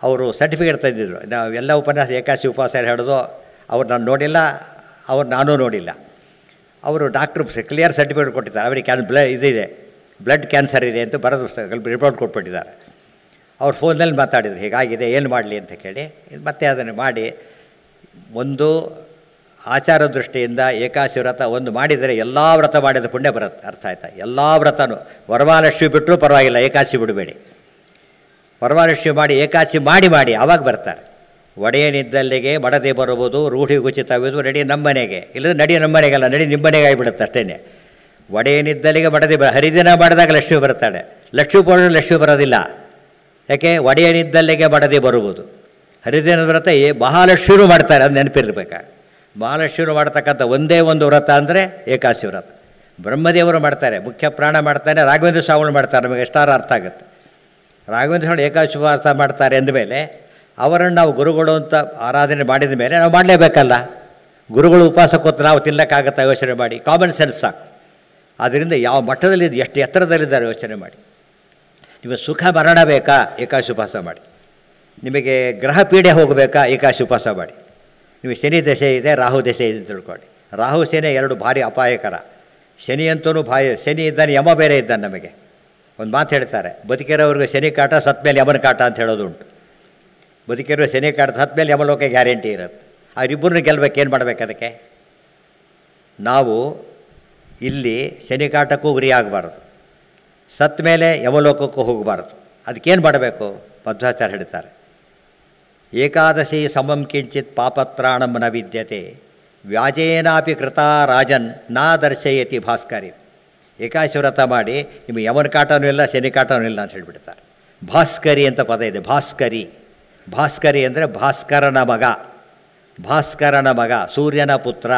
ಅವರು ಸರ್ಟಿಫಿಕೇಟ್ ತಂದಿದ್ದರು ನಾವು ಎಲ್ಲ ಉಪನ್ಯಾಸ ಏಕಾಶಿ ಉಪವಾಸ ಹಿಡಿದು ಅವ್ರು ನಾನು ನೋಡಿಲ್ಲ ಅವ್ರು ನಾನೂ ನೋಡಿಲ್ಲ ಅವರು ಡಾಕ್ಟ್ರು ಕ್ಲಿಯರ್ ಸರ್ಟಿಫಿಕೇಟ್ ಕೊಟ್ಟಿದ್ದಾರೆ ಅವರಿಗೆ ಕ್ಯಾನ್ ಬ್ಲ ಇದಿದೆ ಬ್ಲಡ್ ಕ್ಯಾನ್ಸರ್ ಇದೆ ಅಂತ ಬರೋದು ರಿಪೋರ್ಟ್ ಕೊಟ್ಬಿಟ್ಟಿದ್ದಾರೆ ಅವ್ರು ಫೋನಲ್ಲಿ ಮಾತಾಡಿದರು ಹೀಗಾಗಿದೆ ಏನು ಮಾಡಲಿ ಅಂತ ಕೇಳಿ ಮತ್ತೆ ಅದನ್ನು ಮಾಡಿ ಒಂದು ಆಚಾರ ದೃಷ್ಟಿಯಿಂದ ಏಕಾಶಿ ವ್ರತ ಒಂದು ಮಾಡಿದರೆ ಎಲ್ಲ ವ್ರತ ಮಾಡಿದ ಪುಣ್ಯ ಬರುತ್ತೆ ಅರ್ಥ ಆಯ್ತಾ ಎಲ್ಲ ವ್ರತನು ವರಮಹಾಲಕ್ಷ್ಮಿ ಬಿಟ್ಟರೂ ಪರವಾಗಿಲ್ಲ ಏಕಾಶಿ ಬಿಡಬೇಡಿ ವರಮಹಾಲಕ್ಷ್ಮಿ ಮಾಡಿ ಏಕಾಶಿ ಮಾಡಿ ಮಾಡಿ ಆವಾಗ ಬರ್ತಾರೆ ಒಡೆಯನಿದ್ದಲ್ಲಿಗೆ ಮಡದೆ ಬರುವುದು ರೂಢಿ ಗುಚಿತವಿದು ನಡಿ ನಮ್ಮನೆಗೆ ಇಲ್ಲದ ನಡಿ ನಮ್ಮನೆಗೆಲ್ಲ ನಡಿ ನಿಮ್ಮನೆಗೆ ಆಗಿಬಿಡುತ್ತೆ ಅಷ್ಟೇ ಒಡೆಯನಿದ್ದಲ್ಲಿಗೆ ಮಡದೆ ಬರ ಹರಿದಿನ ಮಾಡಿದಾಗ ಲಕ್ಷ್ಮಿ ಬರ್ತಾಳೆ ಲಕ್ಷ್ಮಿ ಪೂರ್ಣ ಲಕ್ಷ್ಮಿ ಬರೋದಿಲ್ಲ ಯಾಕೆ ಒಡೆಯನಿದ್ದಲ್ಲಿಗೆ ಮಡದೆ ಬರುವುದು ಹರಿದಿನದ ವ್ರತ ಮಹಾಲಕ್ಷ್ಮಿನೂ ಮಾಡ್ತಾರೆ ಅದು ನೆನಪಿರ್ಬೇಕಾ ಮಹಾಲಕ್ಷ್ಮಿಯವರು ಮಾಡ್ತಕ್ಕಂಥ ಒಂದೇ ಒಂದು ವ್ರತ ಅಂದರೆ ಏಕಾಸಿ ವ್ರತ ಬ್ರಹ್ಮದೇವರು ಮಾಡ್ತಾರೆ ಮುಖ್ಯ ಪ್ರಾಣ ಮಾಡ್ತಾರೆ ರಾಘವೇಂದ್ರ ಸ್ವಾಮಿಗಳು ಮಾಡ್ತಾರೆ ನಮಗೆ ಎಷ್ಟಾರು ಅರ್ಥ ಆಗುತ್ತೆ ರಾಘವೇಂದ್ರ ಸ್ವಾಮಿ ಏಕಾಸಿ ವಾಸ ಮಾಡ್ತಾರೆ ಅಂದಮೇಲೆ ಅವರನ್ನು ನಾವು ಗುರುಗಳು ಅಂತ ಆರಾಧನೆ ಮಾಡಿದ ಮೇಲೆ ನಾವು ಮಾಡಲೇಬೇಕಲ್ಲ ಗುರುಗಳು ಉಪವಾಸ ಕೂತು ನಾವು ತಿನ್ನಕ್ಕಾಗತ್ತಾ ಯೋಚನೆ ಮಾಡಿ ಕಾಮನ್ ಸೆನ್ಸ್ ಸಾಕು ಆದ್ದರಿಂದ ಯಾವ ಮಟ್ಟದಲ್ಲಿ ಎಷ್ಟು ಎತ್ತರದಲ್ಲಿದ್ದಾರೆ ಯೋಚನೆ ಮಾಡಿ ನಿಮಗೆ ಸುಖ ಮರಣ ಬೇಕಾ ಏಕಾಶಿ ಉಪವಾಸ ಮಾಡಿ ನಿಮಗೆ ಗ್ರಹ ಪೀಡೆ ಹೋಗಬೇಕಾ ಏಕಾಶಿ ಉಪವಾಸ ಮಾಡಿ ನಿಮಗೆ ಶನಿ ದಶೆ ಇದೆ ರಾಹು ದಶೆ ಇದೆ ಅಂತ ತಿಳ್ಕೊಳ್ಳಿ ರಾಹು ಸೇನೆ ಎರಡು ಭಾರಿ ಅಪಾಯಕರ ಶನಿ ಅಂತೂ ಭಾರಿ ಶನಿ ಇದ್ದಾನೆ ಯಮ ಬೇರೆ ಇದ್ದಾನೆ ನಮಗೆ ಒಂದು ಮಾತು ಹೇಳ್ತಾರೆ ಬದುಕಿರೋವ್ರಿಗೆ ಶನಿ ಕಾಟ ಸತ್ ಮೇಲೆ ಯಮನ ಕಾಟ ಅಂತ ಹೇಳೋದು ಉಂಟು ಬದುಕಿರೋ ಶನಿ ಕಾಟ ಸತ್ ಮೇಲೆ ಯಮಲೋಕ ಗ್ಯಾರಂಟಿ ಇರುತ್ತೆ ಅವರಿಬ್ಬರನ್ನ ಗೆಲ್ಬೇಕು ಏನು ಮಾಡಬೇಕು ಅದಕ್ಕೆ ನಾವು ಇಲ್ಲಿ ಶನಿ ಕಾಟಕ್ಕೂ ಗುರಿಯಾಗಬಾರ್ದು ಸತ್ ಮೇಲೆ ಯಮಲೋಕಕ್ಕೂ ಹೋಗಬಾರ್ದು ಅದಕ್ಕೇನು ಮಾಡಬೇಕು ಮಧ್ವಾಚಾರ ಹೇಳ್ತಾರೆ ಏಕಾದಶಿ ಸಮಂ ಕಿಂಚಿತ್ ಪಾಪತ್ರಾಣಂ ನ ವಿದ್ಯತೆ ವ್ಯಾಜೇನಾಪಿ ಕೃತಾ ರಾಜನ್ ನಾ ದರ್ಶಯತಿ ಭಾಸ್ಕರಿ ಏಕಾದಶಿ ವ್ರತ ಮಾಡಿ ನಿಮ್ಮ ಯಮನ ಕಾಟನೂ ಇಲ್ಲ ಶನಿ ಕಾಟನೂ ಇಲ್ಲ ಅಂತ ಹೇಳಿಬಿಡ್ತಾರೆ ಭಾಸ್ಕರಿ ಅಂತ ಪದ ಇದೆ ಭಾಸ್ಕರಿ ಭಾಸ್ಕರಿ ಅಂದರೆ ಭಾಸ್ಕರನ ಮಗ ಭಾಸ್ಕರನ ಮಗ ಸೂರ್ಯನ ಪುತ್ರ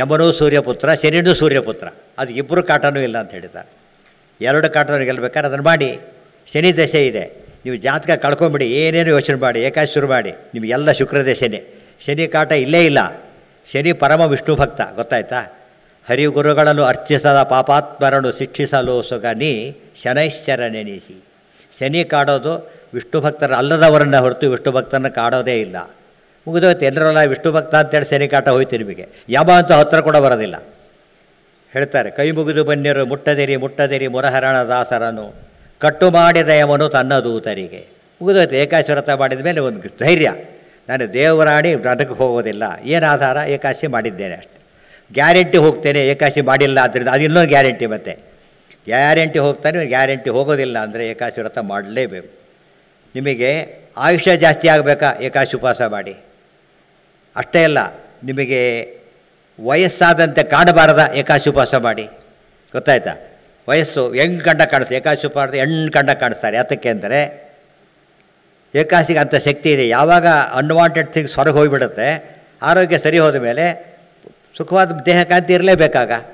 ಯಮನೂ ಸೂರ್ಯಪುತ್ರ ಶನಿನೂ ಸೂರ್ಯಪುತ್ರ ಅದು ಇಬ್ಬರು ಕಾಟನೂ ಇಲ್ಲ ಅಂತ ಹೇಳಿದ್ದಾರೆ ಎರಡು ಕಾಟನೂ ಗೆಲ್ಲಬೇಕಾದ್ರೆ ಅದನ್ನು ಮಾಡಿ ಶನಿ ದಶೆ ಇದೆ ನೀವು ಜಾತಕ ಕಳ್ಕೊಂಬಿಡಿ ಏನೇನು ಯೋಚನೆ ಮಾಡಿ ಏಕಾಶ ಶುರು ಮಾಡಿ ನಿಮಗೆಲ್ಲ ಶುಕ್ರದೇ ಶನಿ ಶನಿ ಕಾಟ ಇಲ್ಲೇ ಇಲ್ಲ ಶನಿ ಪರಮ ವಿಷ್ಣು ಭಕ್ತ ಗೊತ್ತಾಯ್ತಾ ಗುರುಗಳನ್ನು ಅರ್ಚಿಸದ ಪಾಪಾತ್ಮರನ್ನು ಶಿಕ್ಷಿಸಲು ಸುಗನಿ ನೆನೆಸಿ ಶನಿ ಕಾಡೋದು ವಿಷ್ಣು ಭಕ್ತರ ಅಲ್ಲದವರನ್ನು ಹೊರತು ವಿಷ್ಣು ಭಕ್ತರನ್ನು ಕಾಡೋದೇ ಇಲ್ಲ ಮುಗಿದೋಯ್ತು ಎಲ್ಲರಲ್ಲ ವಿಷ್ಣು ಭಕ್ತ ಅಂತೇಳಿ ಶನಿ ಕಾಟ ಹೋಯ್ತು ನಿಮಗೆ ಯಾವ ಅಂತ ಹತ್ರ ಕೂಡ ಬರೋದಿಲ್ಲ ಹೇಳ್ತಾರೆ ಕೈ ಮುಗಿದು ಬನ್ನಿರು ಮುಟ್ಟದಿರಿ ಮುಟ್ಟದಿರಿ ಮುರಹರಣ ದಾಸರನು ಕಟ್ಟು ಮಾಡಿದ ಯವನು ತನ್ನ ದೂತರಿಗೆ ಮುಗಿದೋಯ್ತು ಏಕಾಶಿ ಮಾಡಿದ ಮೇಲೆ ಒಂದು ಧೈರ್ಯ ನಾನು ದೇವರಾಣಿ ನಟಕ್ಕೆ ಹೋಗೋದಿಲ್ಲ ಏನು ಆಧಾರ ಏಕಾಶಿ ಮಾಡಿದ್ದೇನೆ ಅಷ್ಟೆ ಗ್ಯಾರಂಟಿ ಹೋಗ್ತೇನೆ ಏಕಾಶಿ ಮಾಡಿಲ್ಲ ಆದ್ದರಿಂದ ಅದು ಇನ್ನೊಂದು ಗ್ಯಾರಂಟಿ ಮತ್ತೆ ಗ್ಯಾರಂಟಿ ಹೋಗ್ತಾನೆ ಗ್ಯಾರಂಟಿ ಹೋಗೋದಿಲ್ಲ ಅಂದರೆ ಏಕಾಶಿ ವ್ರತ ಮಾಡಲೇಬೇಕು ನಿಮಗೆ ಆಯುಷ್ಯ ಜಾಸ್ತಿ ಆಗಬೇಕಾ ಏಕಾಶಿ ಉಪವಾಸ ಮಾಡಿ ಅಷ್ಟೇ ಅಲ್ಲ ನಿಮಗೆ ವಯಸ್ಸಾದಂತೆ ಕಾಣಬಾರದ ಏಕಾಶಿ ಉಪವಾಸ ಮಾಡಿ ಗೊತ್ತಾಯ್ತಾ ವಯಸ್ಸು ಹೆಂಗೆ ಗಂಡ ಕಾಣಿಸ್ತಾರೆ ಏಕಾಶಿ ಪಾಡ್ದು ಹೆಣ್ಣು ಗಂಡ ಕಾಣಿಸ್ತಾರೆ ಯಾತಕ್ಕೆ ಅಂದರೆ ಏಕಾದಶಿಗೆ ಅಂಥ ಶಕ್ತಿ ಇದೆ ಯಾವಾಗ ಅನ್ವಾಂಟೆಡ್ ಥಿಂಗ್ಸ್ ಹೊರಗೆ ಹೋಗಿಬಿಡುತ್ತೆ ಆರೋಗ್ಯ ಸರಿ ಹೋದ ಮೇಲೆ ಸುಖವಾದ ದೇಹಕಾಂತಿ ಇರಲೇಬೇಕಾಗ